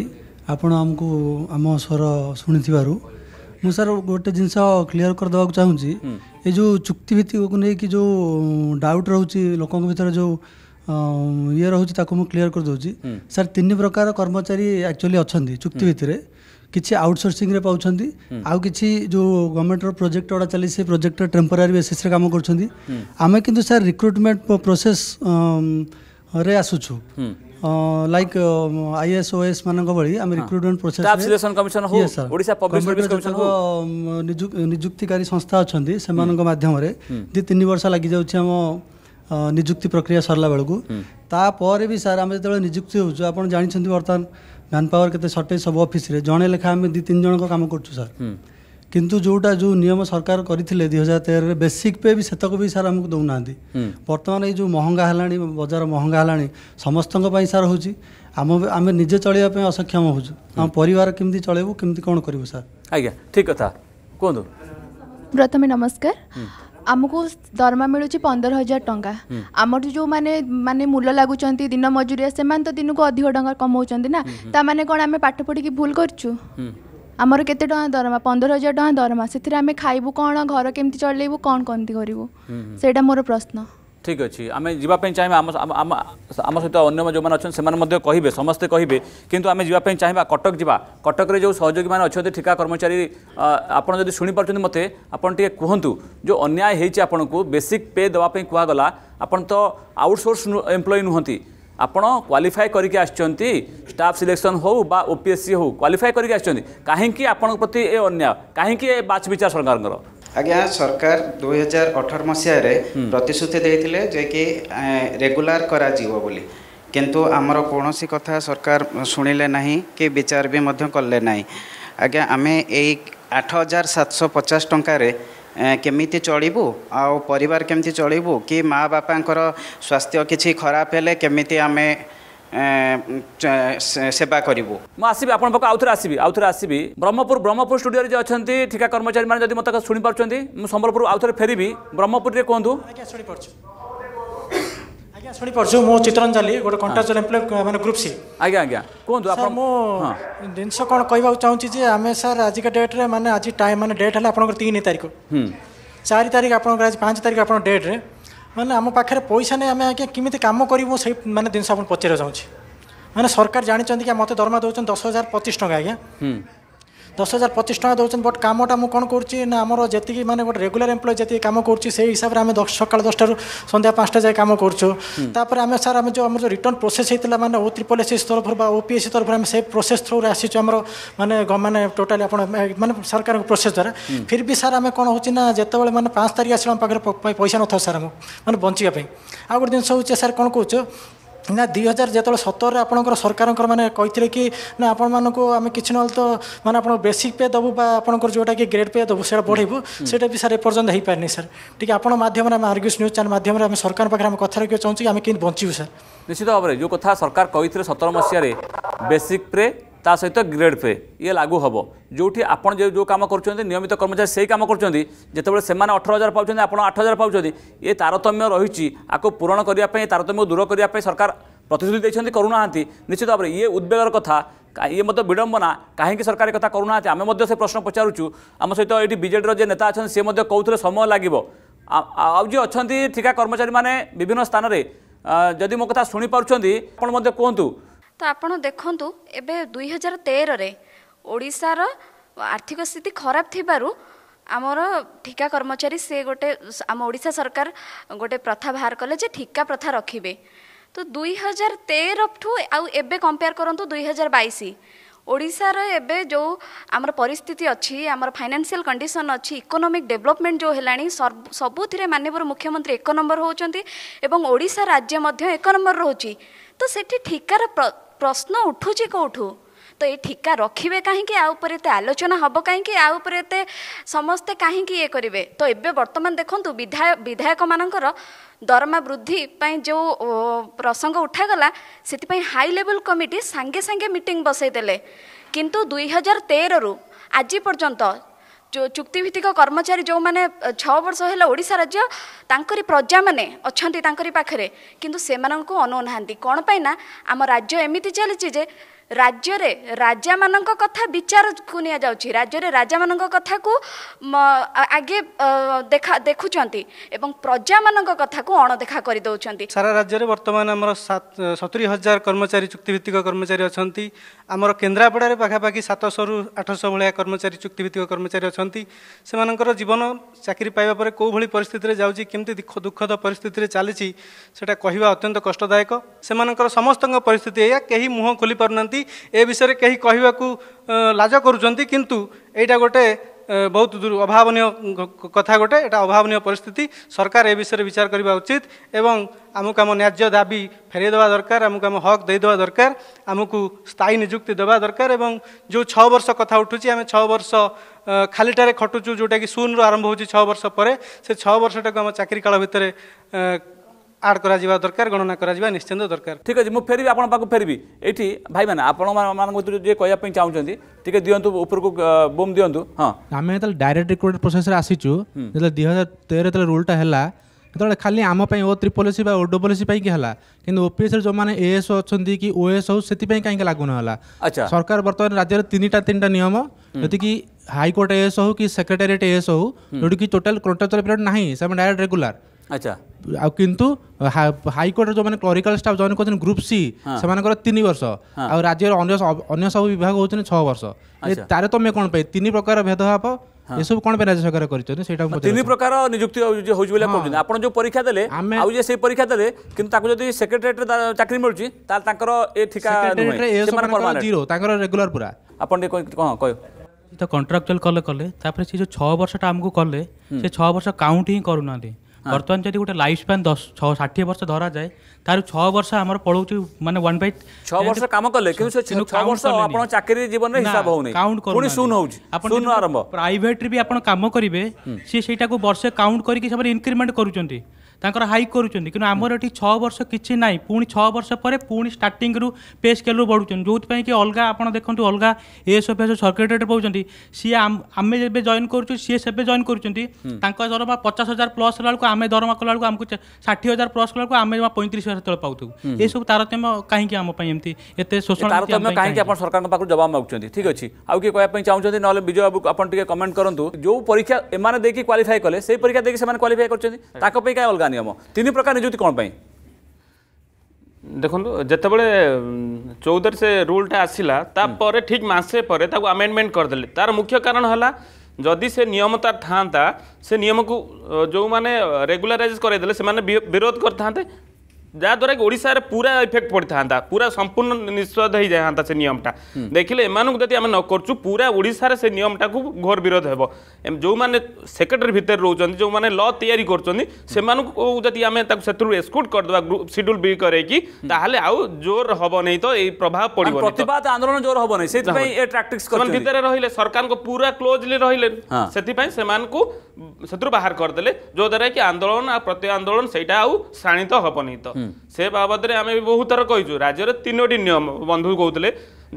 ଆପଣ ଆମକୁ ଆମ ସ୍ୱର ଶୁଣିଥିବାରୁ ମୁଁ ସାର୍ ଗୋଟେ ଜିନିଷ କ୍ଲିଅର କରିଦେବାକୁ ଚାହୁଁଛି ଏ ଯେଉଁ ଚୁକ୍ତି ଭିତ୍ତିକକୁ ନେଇକି ଯେଉଁ ଡାଉଟ୍ ରହୁଛି ଲୋକଙ୍କ ଭିତରେ ଯେଉଁ ଇଏ ରହୁଛି ତାକୁ ମୁଁ କ୍ଲିଅର କରିଦେଉଛି ସାର୍ ତିନି ପ୍ରକାର କର୍ମଚାରୀ ଆକ୍ଚୁଆଲି ଅଛନ୍ତି ଚୁକ୍ତି ଭିତରେ कि आउ आउँक जो गभर्मेन्ट र प्रोजेक्ट गुड चाहिँ project temporary basis recruitment process sir recruitment process like नियुक्तिकारी संस्था अनि माध्यमले दुई तिन वर्ष लाग्ति प्रक्रिया सरला भी सर सरकि सबै जति नियुक्ति हुन्छ जान्छ ମ୍ୟାନ୍ ପାୱାର କେତେ ସର୍ଟେଜ୍ ସବୁ ଅଫିସରେ ଜଣେ ଲେଖା ଆମେ ଦୁଇ ତିନି ଜଣଙ୍କ କାମ କରୁଛୁ ସାର୍ କିନ୍ତୁ ଯେଉଁଟା ଯେଉଁ ନିୟମ ସରକାର କରିଥିଲେ ଦୁଇ ହଜାର ତେରରେ ବେସିକ୍ ପେ ବି ସେତକ ବି ସାର୍ ଆମକୁ ଦେଉନାହାନ୍ତି ବର୍ତ୍ତମାନ ଏଇ ଯେଉଁ ମହଙ୍ଗା ହେଲାଣି ବଜାର ମହଙ୍ଗା ହେଲାଣି ସମସ୍ତଙ୍କ ପାଇଁ ସାର୍ ହେଉଛି ଆମ ଆମେ ନିଜେ ଚଳିବା ପାଇଁ ଅସକ୍ଷମ ହେଉଛୁ ଆମ ପରିବାର କେମିତି ଚଳେଇବୁ କେମିତି କ'ଣ କରିବୁ ସାର୍
ଆଜ୍ଞା ଠିକ୍ କଥା କୁହନ୍ତୁ
ପ୍ରଥମେ ନମସ୍କାର दरमा मु पन्ध्र हजार माने अमे मूल लाग दिन मजुरी समा त दिनको अधिक माने कोन आमे पाठ पढिक भूल गर्छु आमर केते टा दरमा पन्ध्र हजार आमे खाइबु कोन घर के चलैबु कोन गरौँ त्यही त मोर प्रश्न
ঠিক ଅଛି ଆମେ ଯିବା ପାଇଁ ଚାହିଁବା ଆମ ଆମ ସହିତ ଅନ୍ୟମାନେ ଯେଉଁମାନେ ଅଛନ୍ତି ସେମାନେ ମଧ୍ୟ କହିବେ ସମସ୍ତେ କହିବେ କିନ୍ତୁ ଆମେ ଯିବା ପାଇଁ ଚାହିଁବା କଟକ ଯିବା କଟକରେ ଯେଉଁ ସହଯୋଗୀମାନେ ଅଛନ୍ତି ଠିକା କର୍ମଚାରୀ ଆପଣ ଯଦି ଶୁଣିପାରୁଛନ୍ତି ମୋତେ ଆପଣ ଟିକେ କୁହନ୍ତୁ ଯେଉଁ ଅନ୍ୟାୟ ହେଇଛି ଆପଣଙ୍କୁ ବେସିକ୍ ପେ ଦେବା ପାଇଁ କୁହାଗଲା ଆପଣ ତ ଆଉଟସୋର୍ସ ଏମ୍ପ୍ଲୟି ନୁହନ୍ତି ଆପଣ କ୍ୱାଲିଫାଏ କରିକି ଆସିଛନ୍ତି ଷ୍ଟାଫ୍ ସିଲେକ୍ସନ୍ ହେଉ ବା ଓ ପି ଏସ୍ ସି ହେଉ କ୍ୱାଲିଫାଏ କରିକି ଆସିଛନ୍ତି କାହିଁକି ଆପଣଙ୍କ ପ୍ରତି ଏ ଅନ୍ୟାୟ କାହିଁକି ଏ ବାଛ ବିଚାର ସରକାରଙ୍କର
আজ্ঞা সরকার দুই হাজার অঠর মশায় প্রতিশ্রুতি দিয়ে যে কি রেগুলার করা বলে কিন্তু আমার কৌশি কথা সরকার শুণিলে না কি বিচার বি কলে না আজ্ঞা আমি এই আঠ হাজার সাতশো পচাশ টঙ্কায় କେମିତି ଚଳିବୁ ଆଉ ପରିବାର କେମିତି ଚଳିବୁ କି ମା' ବାପାଙ୍କର ସ୍ୱାସ୍ଥ୍ୟ କିଛି ଖରାପ ହେଲେ କେମିତି ଆମେ সেবা করব মু আসবি আপনার পাখ আউথরে আসবি আউথরে আসবি ব্রহ্মপুর
ব্রহ্মপুর স্টুডিওরে যে অনেক ঠিকা কর্মচারী মানে যদি মতো শুনে পাচ্ছেন মু সম্বলপুর আউথরে ফেরিবি ব্রহ্মপুরে কুহতু
আজ্ঞা শুনে পাচ্ছি ଆଜ୍ଞା ଶୁଣିପାରୁଛୁ ମୁଁ ଚିତ୍ରଞ୍ଜଲି ଗୋଟେ କଣ୍ଟ୍ରାକ୍ଚୁଆଲ ଏମ୍ପ୍ଲୟ ମାନେ ଗ୍ରୁପ୍ ସି ଆଜ୍ଞା ଆଜ୍ଞା କୁହନ୍ତୁ ଆପଣ ମୁଁ ଜିନିଷ କ'ଣ କହିବାକୁ ଚାହୁଁଛି ଯେ ଆମେ ସାର୍ ଆଜିକା ଡେଟ୍ରେ ମାନେ ଆଜି ଟାଇମ୍ ମାନେ ଡେଟ୍ ହେଲା ଆପଣଙ୍କର ତିନି ତାରିଖ ଚାରି ତାରିଖ ଆପଣଙ୍କର ଆଜି ପାଞ୍ଚ ତାରିଖ ଆପଣଙ୍କ ଡେଟ୍ରେ ମାନେ ଆମ ପାଖରେ ପଇସା ନାହିଁ ଆମେ ଆଜ୍ଞା କେମିତି କାମ କରିବୁ ସେଇ ମାନେ ଜିନିଷ ଆପଣ ପଚାରିବାକୁ ଚାହୁଁଛି ମାନେ ସରକାର ଜାଣିଛନ୍ତି କି ମୋତେ ଦରମା ଦେଉଛନ୍ତି ଦଶ ହଜାର ପଚିଶ ଟଙ୍କା ଆଜ୍ଞା দশ হাজার পঁচিশ টাকা দেওয়া বট কামটা মু কোণ করছি না আমার যেত মানে গোটে রেগুলার এমপ্লয় যেত কাম করছি সেই হিসাবে আমি সকাল দশটার সন্ধ্যা পাঁচটা যায় কাম করছু তাপরে আমি স্যার আমি যে আমার যে রিটর্ন প্রসেস হয়েছিল মানে ও ত্রিপল এস তরফ বা ওপিএসসি তরফ আমি সেই প্রসেস থ্রু আসিছু আমার মানে মানে টোটালি আপনার মানে সরকার প্রসেস দ্বারা ফির বি স্যার আমি কোণ হচ্ছে না যেতবে মানে পাঁচ তারিখ আসলে আমার পাখে পয়সা নথাও স্যার আমি মানে বঞ্চা আউ গোটে জিনিস হচ্ছে স্যার কোণ কৌছ ନା ଦୁଇ ହଜାର ଯେତେବେଳେ ସତରରେ ଆପଣଙ୍କର ସରକାରଙ୍କର ମାନେ କହିଥିଲେ କି ନା ଆପଣମାନଙ୍କୁ ଆମେ କିଛି ନହେଲେ ତ ମାନେ ଆପଣ ବେସିକ୍ ପେ ଦେବୁ ବା ଆପଣଙ୍କର ଯେଉଁଟାକି ଗ୍ରେଡ୍ ପେ ଦେବୁ ସେଇଟା ବଢ଼େଇବୁ ସେଇଟା ବି ସାର୍ ଏପର୍ଯ୍ୟନ୍ତ ହେଇପାରିନି ସାର୍ ଟିକେ ଆପଣ ମାଧ୍ୟମରେ ଆମେ ଆର୍ଗ୍ୟୁସ୍ ନ୍ୟୁଜ୍ ଚ୍ୟାନେଲ୍ ମାଧ୍ୟମରେ ଆମେ ସରକାରଙ୍କ ପାଖରେ ଆମେ କଥା ରଖିବାକୁ ଚାହୁଁଛୁ କି ଆମେ କେମିତି ବଞ୍ଚିବୁ ସାର୍
ନିଶ୍ଚିତ ଭାବରେ ଯେଉଁ କଥା ସରକାର କହିଥିଲେ ସତର ମସିହାରେ ବେସିକ୍ ପେ তা সহ গ্রেড পে ইয়ে লাগু হব যেটি আপনার যে কাম করছেন নিয়মিত কর্মচারী সেই কাম করছেন যেতবে সে অঠর হাজার পাচ্ছেন আপনার আট হাজার পাচ্ছেন এ তারতম্য রয়েছে আকু পূরণ করা তারতম্য দূর করা সরকার প্রতিশ্রুতি দিয়েছেন করুনা নিশ্চিত ভাবে ইয়ে উদ্বেগর কথা ইয়ে মধ্যে বিড়ম্বনা কাহিকি সরকার কথা করুনা আমি মধ্যে সে প্রশ্ন পচারুছু আমার সহ এটি বিজেডির যে নেতা আছেন সে মধ্যে কৌলে সময় লাগবে আউ যে অনেক ঠিকা কর্মচারী মানে বিভিন্ন স্থানের যদি মো কথা শুনে পুঁচ আপনার মধ্যে কুহতু
ତ ଆପଣ ଦେଖନ୍ତୁ ଏବେ ଦୁଇ ହଜାର ତେରରେ ଓଡ଼ିଶାର ଆର୍ଥିକ ସ୍ଥିତି ଖରାପ ଥିବାରୁ ଆମର ଠିକା କର୍ମଚାରୀ ସେ ଗୋଟେ ଆମ ଓଡ଼ିଶା ସରକାର ଗୋଟେ ପ୍ରଥା ବାହାର କଲେ ଯେ ଠିକା ପ୍ରଥା ରଖିବେ ତ ଦୁଇ ହଜାର ତେରଠୁ ଆଉ ଏବେ କମ୍ପେୟାର କରନ୍ତୁ ଦୁଇ ହଜାର ବାଇଶ ଓଡ଼ିଶାର ଏବେ ଯେଉଁ ଆମର ପରିସ୍ଥିତି ଅଛି ଆମର ଫାଇନାନ୍ସିଆଲ କଣ୍ଡିସନ ଅଛି ଇକୋନୋମିକ ଡେଭଲପମେଣ୍ଟ ଯେଉଁ ହେଲାଣି ସବୁଥିରେ ମାନ୍ୟବର ମୁଖ୍ୟମନ୍ତ୍ରୀ ଏକ ନମ୍ବର ହେଉଛନ୍ତି ଏବଂ ଓଡ଼ିଶା ରାଜ୍ୟ ମଧ୍ୟ ଏକ ନମ୍ବର ରହୁଛି ତ ସେଠି ଠିକାର ପ୍ରଶ୍ନ ଉଠୁଛି କେଉଁଠୁ ତ ଏ ଠିକା ରଖିବେ କାହିଁକି ଆ ଉପରେ ଏତେ ଆଲୋଚନା ହେବ କାହିଁକି ଆ ଉପରେ ଏତେ ସମସ୍ତେ କାହିଁକି ଇଏ କରିବେ ତ ଏବେ ବର୍ତ୍ତମାନ ଦେଖନ୍ତୁ ବିଧାୟକ ବିଧାୟକମାନଙ୍କର ଦରମା ବୃଦ୍ଧି ପାଇଁ ଯେଉଁ ପ୍ରସଙ୍ଗ ଉଠାଗଲା ସେଥିପାଇଁ ହାଇ ଲେବୁଲ କମିଟି ସାଙ୍ଗେ ସାଙ୍ଗେ ମିଟିଂ ବସେଇଦେଲେ କିନ୍ତୁ ଦୁଇ ହଜାର ତେରରୁ ଆଜି ପର୍ଯ୍ୟନ୍ତ ଚୁକ୍ତିଭିତ୍ତିକ କର୍ମଚାରୀ ଯେଉଁମାନେ ଛଅ ବର୍ଷ ହେଲା ଓଡ଼ିଶା ରାଜ୍ୟ ତାଙ୍କରି ପ୍ରଜାମାନେ ଅଛନ୍ତି ତାଙ୍କରି ପାଖରେ କିନ୍ତୁ ସେମାନଙ୍କୁ ଅନଉନାହାନ୍ତି କ'ଣ ପାଇଁ ନା ଆମ ରାଜ୍ୟ ଏମିତି ଚାଲିଛି ଯେ ରାଜ୍ୟରେ ରାଜାମାନଙ୍କ କଥା ବିଚାରକୁ ନିଆଯାଉଛି ରାଜ୍ୟରେ ରାଜାମାନଙ୍କ କଥାକୁ ଆଗେ ଦେଖା ଦେଖୁଛନ୍ତି ଏବଂ ପ୍ରଜାମାନଙ୍କ କଥାକୁ ଅଣଦେଖା କରିଦେଉଛନ୍ତି ସାରା
ରାଜ୍ୟରେ ବର୍ତ୍ତମାନ ଆମର ସତୁରି ହଜାର କର୍ମଚାରୀ ଚୁକ୍ତିଭିତ୍ତିକ କର୍ମଚାରୀ ଅଛନ୍ତି ଆମର କେନ୍ଦ୍ରାପଡ଼ାରେ ପାଖାପାଖି ସାତଶହରୁ ଆଠଶହ ଭଳିଆ କର୍ମଚାରୀ ଚୁକ୍ତିଭିତ୍ତିକ କର୍ମଚାରୀ ଅଛନ୍ତି ସେମାନଙ୍କର ଜୀବନ ଚାକିରି ପାଇବା ପରେ କେଉଁଭଳି ପରିସ୍ଥିତିରେ ଯାଉଛି କେମିତି ଦୁଃଖଦ ପରିସ୍ଥିତିରେ ଚାଲିଛି ସେଇଟା କହିବା ଅତ୍ୟନ୍ତ କଷ୍ଟଦାୟକ ସେମାନଙ୍କର ସମସ୍ତଙ୍କ ପରିସ୍ଥିତି ଏଇଆ କେହି ମୁହଁ ଖୋଲିପାରୁନାହାନ୍ତି ଏ ବିଷୟରେ କେହି କହିବାକୁ ଲାଜ କରୁଛନ୍ତି କିନ୍ତୁ ଏଇଟା ଗୋଟେ ବହୁତ ଅଭାବନୀୟ କଥା ଗୋଟେ ଏଇଟା ଅଭାବନୀୟ ପରିସ୍ଥିତି ସରକାର ଏ ବିଷୟରେ ବିଚାର କରିବା ଉଚିତ ଏବଂ ଆମକୁ ଆମ ନ୍ୟାଯ୍ୟ ଦାବି ଫେରାଇ ଦେବା ଦରକାର ଆମକୁ ଆମ ହକ୍ ଦେଇଦେବା ଦରକାର ଆମକୁ ସ୍ଥାୟୀ ନିଯୁକ୍ତି ଦେବା ଦରକାର ଏବଂ ଯେଉଁ ଛଅ ବର୍ଷ କଥା ଉଠୁଛି ଆମେ ଛଅ ବର୍ଷ ଖାଲିଟାରେ ଖଟୁଛୁ ଯେଉଁଟାକି ଶୂନରୁ ଆରମ୍ଭ ହେଉଛି ଛଅ ବର୍ଷ ପରେ ସେ ଛଅ ବର୍ଷଟାକୁ ଆମ ଚାକିରି କାଳ ଭିତରେ ଆଡ୍ କରାଯିବା ଦରକାର ଗଣନା କରାଯିବା ନିଶ୍ଚିନ୍ତ ଦରକାର ଠିକ୍ ଅଛି ମୁଁ ଫେରିବି
ଆପଣଙ୍କ ପାଖକୁ ଫେରିବି ଏଠି ଭାଇମାନେ ଆପଣମାନଙ୍କ ଭିତରୁ ଯିଏ କହିବା ପାଇଁ ଚାହୁଁଛନ୍ତି ଟିକେ ଦିଅନ୍ତୁ ଉପରକୁ ବୁମ୍ ଦିଅନ୍ତୁ
ହଁ ଆମେ ଯେତେବେଳେ ଡାଇରେକ୍ଟ ରିକ୍ରୁଟ ପ୍ରୋସେସରେ ଆସିଛୁ ଯେତେବେଳେ ଦୁଇ ହଜାର ତେର ଯେତେବେଳେ ରୁଲ୍ଟା ହେଲା ସେତେବେଳେ ଖାଲି ଆମ ପାଇଁ ଓ ତ୍ରି ପଲିସି ବା ଓ ଡବ୍ଲୁ ପଲିସି ପାଇଁକି ହେଲା କିନ୍ତୁ ଓପିଏସ୍ରେ ଯେଉଁମାନେ ଏଏସ୍ ଅଛନ୍ତି କି ଓଏସ୍ ହଉ ସେଥିପାଇଁ କାହିଁକି ଲାଗୁ ନହେଲା ସରକାର ବର୍ତ୍ତମାନ ରାଜ୍ୟରେ ତିନିଟା ତିନିଟା ନିୟମ ଯେତିକି ହାଇକୋର୍ଟ ଏଏସ୍ ହଉ କି ସେକ୍ରେଟାରିଏଟ୍ ଏଏସ୍ ହଉ ଯେଉଁଠିକି ଟୋଟାଲ୍ କଣ୍ଟ୍ରାଚୁଆଲ୍ ପିରିୟଡ଼ ନାହିଁ ସେମାନେ ଡାଇରେକ୍ଟ ରେଗୁଲାର আচ্ছা ଆଉ କିନ୍ତୁ ହାଇକୋର୍ଟରେ ଯେଉଁମାନେ କ୍ଲରିକାଲ ଷ୍ଟାଫ୍ ଜଏନ୍ କରୁଛନ୍ତି ଗ୍ରୁପ୍ ସି ସେମାନଙ୍କର ତିନି ବର୍ଷ ଆଉ ରାଜ୍ୟର ଅନ୍ୟ ଅନ୍ୟ ସବୁ ବିଭାଗ ହେଉଛନ୍ତି ଛଅ ବର୍ଷ ତାରତମ୍ୟ କ'ଣ ପାଇଁ ତିନି ପ୍ରକାର ଭେଦଭାବ ଏସବୁ କ'ଣ ପାଇଁ ରାଜ୍ୟ ସରକାର କରିଛନ୍ତି ସେଇଟା ତିନି
ପ୍ରକାର ନିଯୁକ୍ତି ହେଉଛି ବୋଲି କହୁଛନ୍ତି ଆପଣ ଯେଉଁ ପରୀକ୍ଷା ଦେଲେ ଆମେ ଆଉ ଯିଏ ସେଇ ପରୀକ୍ଷା ଦେଲେ କିନ୍ତୁ ତାଙ୍କୁ ଯଦି ସେକ୍ରେଟାରିଏଟ୍ରେ ଚାକିରି ମିଳୁଛି ତାହେଲେ ତାଙ୍କର ଏ ଠିକା ଜିରୋ ତାଙ୍କର ରେଗୁଲାର ପୁରା ଆପଣ ଟିକେ କ'ଣ କହିବ
ତ କଣ୍ଟ୍ରାକ୍ଚୁଆଲ କଲେ କଲେ ତାପରେ ସେ ଯେଉଁ ଛଅ ବର୍ଷଟା ଆମକୁ କଲେ ସେ ଛଅ ବର୍ଷ କାଉଣ୍ଟ ହିଁ କରୁନାହାନ୍ତି ବର୍ତ୍ତମାନ ଯଦି ଗୋଟେ ଲାଇଫ୍ ସ୍ପାନ୍ ଦଶ ଛଅ ଷାଠିଏ ବର୍ଷ ଧରାଯାଏ ତାର ଛଅ ବର୍ଷ ଆମର ପଳଉଛି ମାନେ ୱାନ୍ ବାଇ ଛଅ ବର୍ଷ କାମ କଲେ କିନ୍ତୁ ଛଅ ବର୍ଷ ଆପଣ ଚାକିରି ଜୀବନରେ ହିସାବ ହଉନି କାଉଣ୍ଟ ପୁଣି ଶୂନ ହଉଛି ଆପଣ ଆରମ୍ଭ ପ୍ରାଇଭେଟରେ ବି ଆପଣ କାମ କରିବେ ସିଏ ସେଇଟାକୁ ବର୍ଷେ କାଉଣ୍ଟ କରିକି ସେମାନେ ଇନକ୍ରିମେଣ୍ଟ କରୁଛନ୍ତି ତାଙ୍କର ହାଇକ୍ କରୁଛନ୍ତି କିନ୍ତୁ ଆମର ଏଠି ଛଅ ବର୍ଷ କିଛି ନାହିଁ ପୁଣି ଛଅ ବର୍ଷ ପରେ ପୁଣି ଷ୍ଟାର୍ଟିଂରୁ ପେ ସ୍କେଲ୍ରୁ ବଢ଼ୁଛନ୍ତି ଯେଉଁଥିପାଇଁ କି ଅଲଗା ଆପଣ ଦେଖନ୍ତୁ ଅଲଗା ଏସ୍ ଏଏସ୍ ଅଫିସର ସର୍କିଟେଟ୍ ପାଉଛନ୍ତି ସିଏ ଆମେ ଯେବେ ଜଏନ୍ କରୁଛୁ ସିଏ ସେବେ ଜଏନ୍ କରୁଛନ୍ତି ତାଙ୍କ ଦରମା ପଚାଶ ହଜାର ପ୍ଲସ୍ ହେଲାବେଳକୁ ଆମେ ଦରମା କଲାବେଳକୁ ଆମକୁ ଷାଠିଏ ହଜାର ପ୍ଲସ୍ କଲାବେଳକୁ ଆମେ ଜମା ପଇଁତିରିଶ ହଜାର ତଳେ ପାଉଥିବୁ ଏସବୁ ତାରତମ୍ୟ କାହିଁକି ଆମ ପାଇଁ ଏମିତି ଏତେ ଶୋଷଣ ତାରତମ୍ୟ କାହିଁକି
ଆପଣ ସରକାରଙ୍କ ପାଖରୁ ଜବାବ ମାଗୁଛନ୍ତି ଠିକ୍ ଅଛି
ଆଉ କିଏ କହିବା ପାଇଁ ଚାହୁଁଛନ୍ତି ନହେଲେ
ବିଜୟ ବାବୁ ଆପଣ ଟିକେ କମେଣ୍ଟ କରନ୍ତୁ ଯେଉଁ ପରୀକ୍ଷା ଏମାନେ ଦେଇକି କ୍ୱାଲିଫାଏ କଲେ ସେଇ ପରୀକ୍ଷା ଦେଇକି ସେମାନେ କ୍ୱାଲିଫାଏ କରୁଛନ୍ତି
ତାଙ୍କ ପାଇଁ କାହିଁ ଅଲଗା ନିୟମ ତିନି ପ୍ରକାର ନିଯୁକ୍ତି କ'ଣ ପାଇଁ ଦେଖନ୍ତୁ ଯେତେବେଳେ ଚଉଦରେ ସେ ରୁଲ୍ଟା ଆସିଲା ତାପରେ ଠିକ୍ ମାସେ ପରେ ତାକୁ ଆମେଣ୍ଡମେଣ୍ଟ କରିଦେଲେ ତାର ମୁଖ୍ୟ କାରଣ ହେଲା ଯଦି ସେ ନିୟମ ତାର ଥାଆନ୍ତା ସେ ନିୟମକୁ ଯେଉଁମାନେ ରେଗୁଲାରାଇଜ୍ କରାଇଦେଲେ ସେମାନେ ବିରୋଧ କରିଥାନ୍ତେ ଯାହାଦ୍ୱାରା କି ଓଡ଼ିଶାରେ ପୁରା ଇଫେକ୍ଟ ପଡ଼ିଥାନ୍ତା ପୁରା ସମ୍ପୂର୍ଣ୍ଣ ନିଷେଧ ହେଇଯାଇଥାନ୍ତା ସେ ନିୟମଟା ଦେଖିଲେ ଏମାନଙ୍କୁ ଯଦି ଆମେ ନ କରୁଛୁ ପୁରା ଓଡ଼ିଶାରେ ସେ ନିୟମଟାକୁ ଘୋର ବିରୋଧ ହେବ ଯେଉଁମାନେ ସେକ୍ରେଟାରୀ ଭିତରେ ରହୁଛନ୍ତି ଯେଉଁମାନେ ଲ ତିଆରି କରୁଛନ୍ତି ସେମାନଙ୍କୁ ଯଦି ଆମେ ତାକୁ ସେଥିରୁ ଏକ୍ସକ୍ଲୁଡ୍ କରିଦେବା ସିଡ୍ୟୁଲ୍ ବି କରେଇକି ତାହେଲେ ଆଉ ଜୋର ହେବ ନାହିଁ ତ ଏଇ ପ୍ରଭାବ ପଡ଼ିବ ପ୍ରତିବାଦ ଆନ୍ଦୋଳନ ଜୋର ହେବ ନାହିଁ ସେଥିପାଇଁ ସେମାନେ ଭିତରେ ରହିଲେ ସରକାରଙ୍କ ପୁରା କ୍ଲୋଜଲି ରହିଲେ ସେଥିପାଇଁ ସେମାନଙ୍କୁ ସେଥିରୁ ବାହାର କରିଦେଲେ ଯୋଦ୍ୱାରା କି ଆନ୍ଦୋଳନ ଆଉ ପ୍ରତି ଆନ୍ଦୋଳନ ସେଇଟା ଆଉ ଶ୍ରାଣିତ ହେବନି ତ ସେ ବାବଦରେ ଆମେ ବି ବହୁତ ଥର କହିଛୁ ରାଜ୍ୟରେ ତିନୋଟି ନିୟମ ବନ୍ଧୁ କହୁଥିଲେ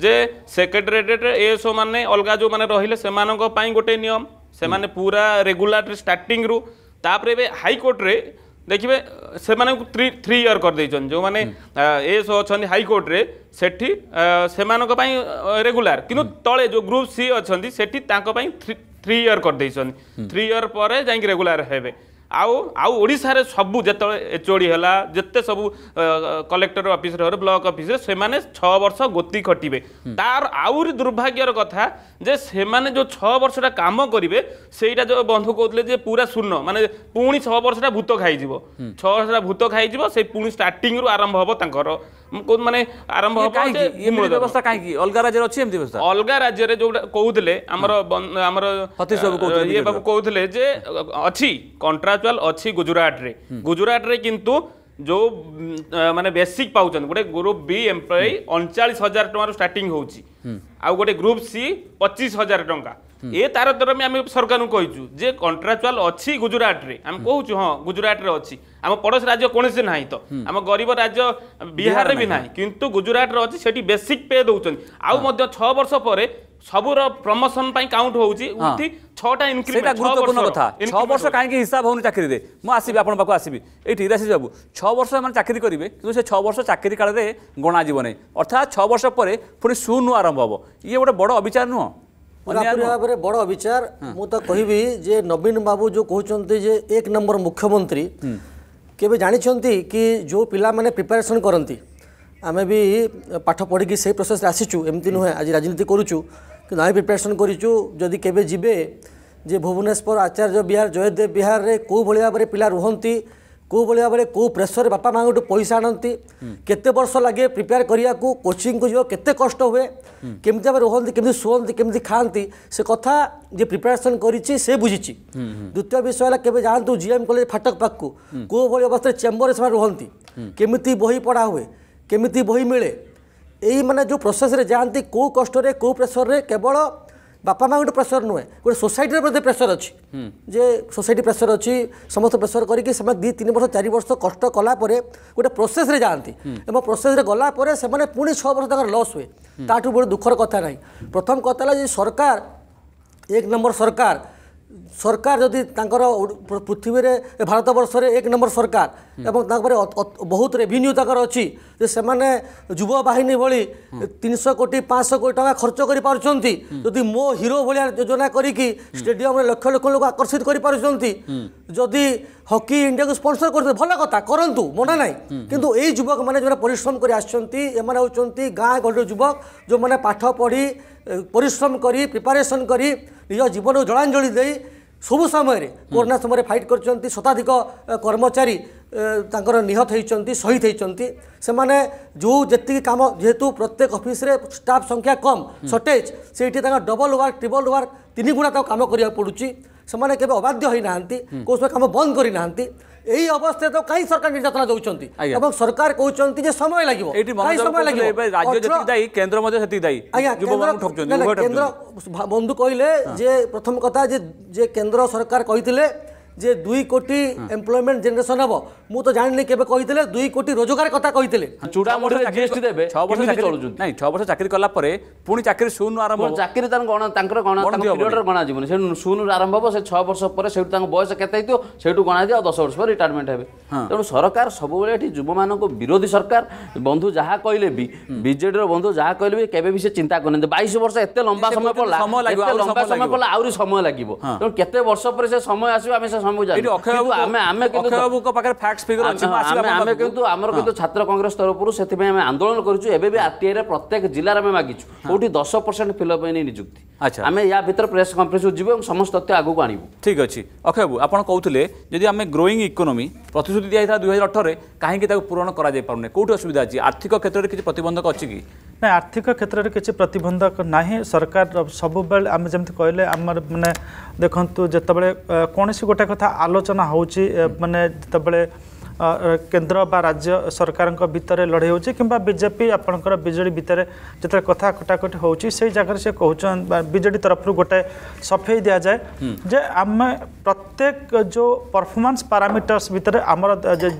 ଯେ ସେକ୍ରେଟେରିଏଟ୍ରେ ଏସଓମାନେ ଅଲଗା ଯେଉଁମାନେ ରହିଲେ ସେମାନଙ୍କ ପାଇଁ ଗୋଟେ ନିୟମ ସେମାନେ ପୁରା ରେଗୁଲାର ଷ୍ଟାର୍ଟିଂରୁ ତାପରେ ଏବେ ହାଇକୋର୍ଟରେ ଦେଖିବେ ସେମାନଙ୍କୁ ଥ୍ରୀ ଥ୍ରୀ ଇୟର୍ କରିଦେଇଛନ୍ତି ଯେଉଁମାନେ ଏସ୍ ଅଛନ୍ତି ହାଇକୋର୍ଟରେ ସେଠି ସେମାନଙ୍କ ପାଇଁ ରେଗୁଲାର କିନ୍ତୁ ତଳେ ଯେଉଁ ଗ୍ରୁପ୍ ସି ଅଛନ୍ତି ସେଠି ତାଙ୍କ ପାଇଁ ଥ୍ରୀ ଥ୍ରୀ ଇୟର୍ କରିଦେଇଛନ୍ତି ଥ୍ରୀ ଇୟର୍ ପରେ ଯାଇକି ରେଗୁଲାର ହେବେ ଆଉ ଆଉ ଓଡ଼ିଶାରେ ସବୁ ଯେତେବେଳେ ଏଚଓଡ଼ି ହେଲା ଯେତେ ସବୁ କଲେକ୍ଟର ଅଫିସରେ ହେଉ ବ୍ଲକ ଅଫିସରେ ସେମାନେ ଛଅ ବର୍ଷ ଗୋତି ଖଟିବେ ତାର ଆହୁରି ଦୁର୍ଭାଗ୍ୟର କଥା ଯେ ସେମାନେ ଯେଉଁ ଛଅ ବର୍ଷଟା କାମ କରିବେ ସେଇଟା ଯେଉଁ ବନ୍ଧୁ କହୁଥିଲେ ଯେ ପୁରା ଶୂନ ମାନେ ପୁଣି ଛଅ ବର୍ଷଟା ଭୂତ ଖାଇଯିବ ଛଅ ବର୍ଷଟା ଭୂତ ଖାଇଯିବ ସେ ପୁଣି ଷ୍ଟାର୍ଟିଂରୁ ଆରମ୍ଭ ହେବ ତାଙ୍କର ମାନେ ଆରମ୍ଭ ହେବ ଏମିତି ବ୍ୟବସ୍ଥା କାହିଁକି ଅଲଗା ରାଜ୍ୟରେ ଅଛି ଏମିତି ବ୍ୟବସ୍ଥା ଅଲଗା ରାଜ୍ୟରେ ଯୋଉଟା କହୁଥିଲେ ଆମର ଆମର ସତୀଶ ବାବୁ ଇଏ ବାବୁ କହୁଥିଲେ ଯେ ଅଛି କଣ୍ଟ୍ରାଚୁଆଲ ଅଛି ଗୁଜୁରାଟରେ ଗୁଜୁରାଟରେ କିନ୍ତୁ ଯେଉଁ ମାନେ ବେସିକ୍ ପାଉଛନ୍ତି ଗୋଟେ ଗ୍ରୁପ୍ ବି ଏମ୍ପ୍ଲୟି ଅଣଚାଳିଶ ହଜାର ଟଙ୍କାରୁ ଷ୍ଟାର୍ଟିଂ ହେଉଛି ଆଉ ଗୋଟେ ଗ୍ରୁପ୍ ସି ପଚିଶ ହଜାର ଟଙ୍କା ଏ ତାରତମ୍ୟ ଆମେ ସରକାରଙ୍କୁ କହିଛୁ ଯେ କଣ୍ଟ୍ରାଚୁଆଲ ଅଛି ଗୁଜୁରାଟରେ ଆମେ କହୁଛୁ ହଁ ଗୁଜୁରାଟରେ ଅଛି ଆମ ପଡ଼ୋଶୀ ରାଜ୍ୟ କୌଣସି ନାହିଁ ତ ଆମ ଗରିବ ରାଜ୍ୟ ବିହାରରେ ବି ନାହିଁ କିନ୍ତୁ ଗୁଜୁରାଟରେ ଅଛି ସେଠି ବେସିକ୍ ପେ ଦେଉଛନ୍ତି ଆଉ ମଧ୍ୟ ଛଅ ବର୍ଷ ପରେ ସବୁର ପ୍ରମୋସନ ପାଇଁ କାଉଣ୍ଟ ହେଉଛି ଛଅଟା ଗୁରୁତ୍ୱପୂର୍ଣ୍ଣ କଥା
ଛଅ ବର୍ଷ କାହିଁକି ହିସାବ ହେଉନି ଚାକିରିରେ ମୁଁ ଆସିବି ଆପଣଙ୍କ ପାଖକୁ ଆସିବି ଏଇଠି ରାଶି ବାବୁ ଛଅ ବର୍ଷ ସେମାନେ ଚାକିରି କରିବେ କିନ୍ତୁ ସେ ଛଅ ବର୍ଷ ଚାକିରି କାଳରେ ଗଣାଯିବ ନାହିଁ ଅର୍ଥାତ୍ ଛଅ ବର୍ଷ ପରେ ପୁଣି ଶୂନ ଆରମ୍ଭ ହେବ ଇଏ ଗୋଟେ ବଡ଼ ଅବିଚାର ନୁହଁ पूरापूरी
बड़ विचार मुझे कहबी जे नवीन बाबू जो कहते जे एक नंबर मुख्यमंत्री केवे जानते कि जो पाने प्रिपेरेसन करती आम भी पाठ पढ़ी से प्रोसेस आसीचु एमती नुहे आज राजनीति करुचु कि आम प्रिपेरेसन करूँ जदि केवे जे भुवनेश्वर आचार्य बिहार जयदेव बिहार में कौ भाई भाव में पिला रुहती କେଉଁଭଳି ଭାବରେ କେଉଁ ପ୍ରେସରରେ ବାପା ମାଆଙ୍କଠୁ ପଇସା ଆଣନ୍ତି କେତେ ବର୍ଷ ଲାଗେ ପ୍ରିପେୟାର କରିବାକୁ କୋଚିଂକୁ ଯିବ କେତେ କଷ୍ଟ ହୁଏ କେମିତି ଭାବେ ରୁହନ୍ତି କେମିତି ଶୁଅନ୍ତି କେମିତି ଖାଆନ୍ତି ସେ କଥା ଯିଏ ପ୍ରିପାରେସନ୍ କରିଛି ସେ ବୁଝିଛି ଦ୍ୱିତୀୟ ବିଷୟ ହେଲା କେବେ ଯାଆନ୍ତୁ ଜିଏମ୍ କଲେଜ ଫାଟକ ପାଖକୁ କେଉଁଭଳି ଅବସ୍ଥାରେ ଚେମ୍ବରରେ ସେମାନେ ରୁହନ୍ତି କେମିତି ବହି ପଢ଼ା ହୁଏ କେମିତି ବହି ମିଳେ ଏଇ ମାନେ ଯେଉଁ ପ୍ରୋସେସ୍ରେ ଯାଆନ୍ତି କେଉଁ କଷ୍ଟରେ କେଉଁ ପ୍ରେସରରେ କେବଳ ବାପା ମା ଗୋଟେ ପ୍ରେସର ନୁହେଁ ଗୋଟେ ସୋସାଇଟିର ମଧ୍ୟ ପ୍ରେସର ଅଛି ଯେ ସୋସାଇଟି ପ୍ରେସର ଅଛି ସମସ୍ତ ପ୍ରେସର କରିକି ସେମାନେ ଦୁଇ ତିନି ବର୍ଷ ଚାରି ବର୍ଷ କଷ୍ଟ କଲା ପରେ ଗୋଟେ ପ୍ରୋସେସରେ ଯାଆନ୍ତି ଏବଂ ପ୍ରୋସେସରେ ଗଲା ପରେ ସେମାନେ ପୁଣି ଛଅ ବର୍ଷ ତାଙ୍କର ଲସ୍ ହୁଏ ତାଠୁ ବହୁତ ଦୁଃଖର କଥା ନାହିଁ ପ୍ରଥମ କଥା ହେଲା ଯେ ସରକାର ଏକ ନମ୍ବର ସରକାର সরকার যদি তাঁর পৃথিবীরে ভারতবর্ষের এক নম্বর সরকার এবং তাঁপরে বহুত রেভিনিউ তাঁর অছি যে সে যুব বাহিনী ভি তিনশো কোটি পাঁচশো কোটি টাকা খরচ করে পুঁচ যদি মো হিরো ভাল যোজনা করি স্টেডিয়ামে লক্ষ লক্ষ লোক আকর্ষিত করে পুঁচ যদি হকি ইন্ডিয়াকে স্পন্সর করতে ভাল কথা করতু মনে নাই কিন্তু এই যুবক মানে যে পরিশ্রম করে আসছেন এমানে হচ্ছেন গাঁ গহলির যুবক যে পাঠ পড়ি পরিশ্রম করে প্রিপারেসন করে নিজ জীবন জলাঞ্জলি দিয়ে সবু সময় করোনা সময় ফাইট করছেন শতাধিক কর্মচারী তাঁর নিহত হয়েছেন শহীদ হয়েছেন সে যে যেত কাম যেহেতু প্রত্যেক অফিসে স্টাফ সংখ্যা কম সর্টেজ সেইটি তাঁর ডবল ওয়ার্ক ট্রিবল ওয়ার্ক তিন গুণা তাঁর কাম করা পড়ুছি ସେମାନେ କେବେ ଅବାଧ୍ୟ ହୋଇନାହାନ୍ତି କେଉଁ কাম କାମ ବନ୍ଦ କରିନାହାନ୍ତି এই অবস্থায় তো কাই সরকার নির্যাতনা দৌঁচନ୍ତି এবং সরকার কৌচନ୍ତି যে সময় লাগবে এটি সময় লাগিব রাজ্য যেতি দায়ী কেন্দ্র মধ্যে দায়ী যুববাবু কেন্দ্র বন্ধু কহিলে যে প্রথম কথা যে কেন্দ্র সরকার কে যে দুই কোটি এমপ্লয়মেন্ট জেনারেশন হব মু তো জানিনি কেবে কইলে দুই কোটি রোজগার কথা কইলে চূড়া মোটরে
জিএসটি দেবে 6 বছর চাকরি চলুন নাই 6 বছর চাকরি কলা পরে পুনি চাকরি শূন্য আরম্ভ
চাকরি তার গণা তাঙ্কর গণা তাঙ্ক পিরিয়ডর গণা জীবন সে শূন্য আরম্ভ হব সে 6 বছর পরে সেটু তাঙ্ক বয়স কেতে হইতো সেটু গণা দিও 10 বছর পরে রিটায়ারমেন্ট হবে তেণু সরকার সবুলে এটি যুবমানক বিরোধী সরকার বন্ধু যাহা কইলে বি বিজেডির বন্ধু যাহা কইলে বি কেবে বি সে চিন্তা করেন 22 বছর এত লম্বা সময় পড়লা এত লম্বা সময় পড়লা আউরি সময় লাগিব তেণু কেতে বর্ষ পরে সে সময় আসবে আমি
କିନ୍ତୁ
ଆମର କିନ୍ତୁ ଛାତ୍ର କଂଗ୍ରେସ ତରଫରୁ ସେଥିପାଇଁ ଆମେ ଆନ୍ଦୋଳନ କରିଛୁ ଏବେ ବି ଆରଟିଆଇରେ ପ୍ରତ୍ୟେକ ଜିଲ୍ଲାରେ ଆମେ ମାଗିଛୁ କୋଉଠି ଦଶ ପରସେଣ୍ଟ ଫିଲ୍ଅପ୍ ପାଇଁ ନିଯୁକ୍ତି ଆମେ ୟା ଭିତରେ ପ୍ରେସ୍
କନଫରେନ୍ସକୁ ଯିବୁ ଏବଂ ସମସ୍ତ ତଥ୍ୟ ଆଗକୁ ଆଣିବୁ ଠିକ୍ ଅଛି ଅକ୍ଷୟ ବାବୁ ଆପଣ କହୁଥିଲେ ଯଦି ଆମେ ଗ୍ରୋଇଂ ଇକୋନୋମି ପ୍ରତିଶ୍ରୁତି ଦିଆଯାଇଥିଲା ଦୁଇ ହଜାର ଅଠରରେ କାହିଁକି ତାକୁ ପୂରଣ କରାଯାଇପାରୁନି କୋଉଠି ଅସୁବିଧା ଅଛି ଆର୍ଥିକ କ୍ଷେତ୍ରରେ କିଛି ପ୍ରତିବନ୍ଧକ
ଅଛି କି ନା ଆର୍ଥିକ କ୍ଷେତ୍ରରେ କିଛି ପ୍ରତିବନ୍ଧକ ନାହିଁ ସରକାର ସବୁବେଳେ ଆମେ ଯେମିତି କହିଲେ ଆମର ମାନେ ଦେଖନ୍ତୁ ଯେତେବେଳେ କୌଣସି ଗୋଟେ କଥା ଆଲୋଚନା ହେଉଛି ମାନେ ଯେତେବେଳେ କେନ୍ଦ୍ର ବା ରାଜ୍ୟ ସରକାରଙ୍କ ଭିତରେ ଲଢ଼େଇ ହେଉଛି କିମ୍ବା ବିଜେପି ଆପଣଙ୍କର ବିଜେଡ଼ି ଭିତରେ ଯେତେବେଳେ କଥା କଟାକଟି ହେଉଛି ସେଇ ଜାଗାରେ ସେ କହୁଛନ୍ତି ବିଜେଡ଼ି ତରଫରୁ ଗୋଟେ ସଫେଇ ଦିଆଯାଏ ଯେ ଆମେ ପ୍ରତ୍ୟେକ ଯେଉଁ ପରଫର୍ମାନ୍ସ ପାରାମିଟର୍ସ ଭିତରେ ଆମର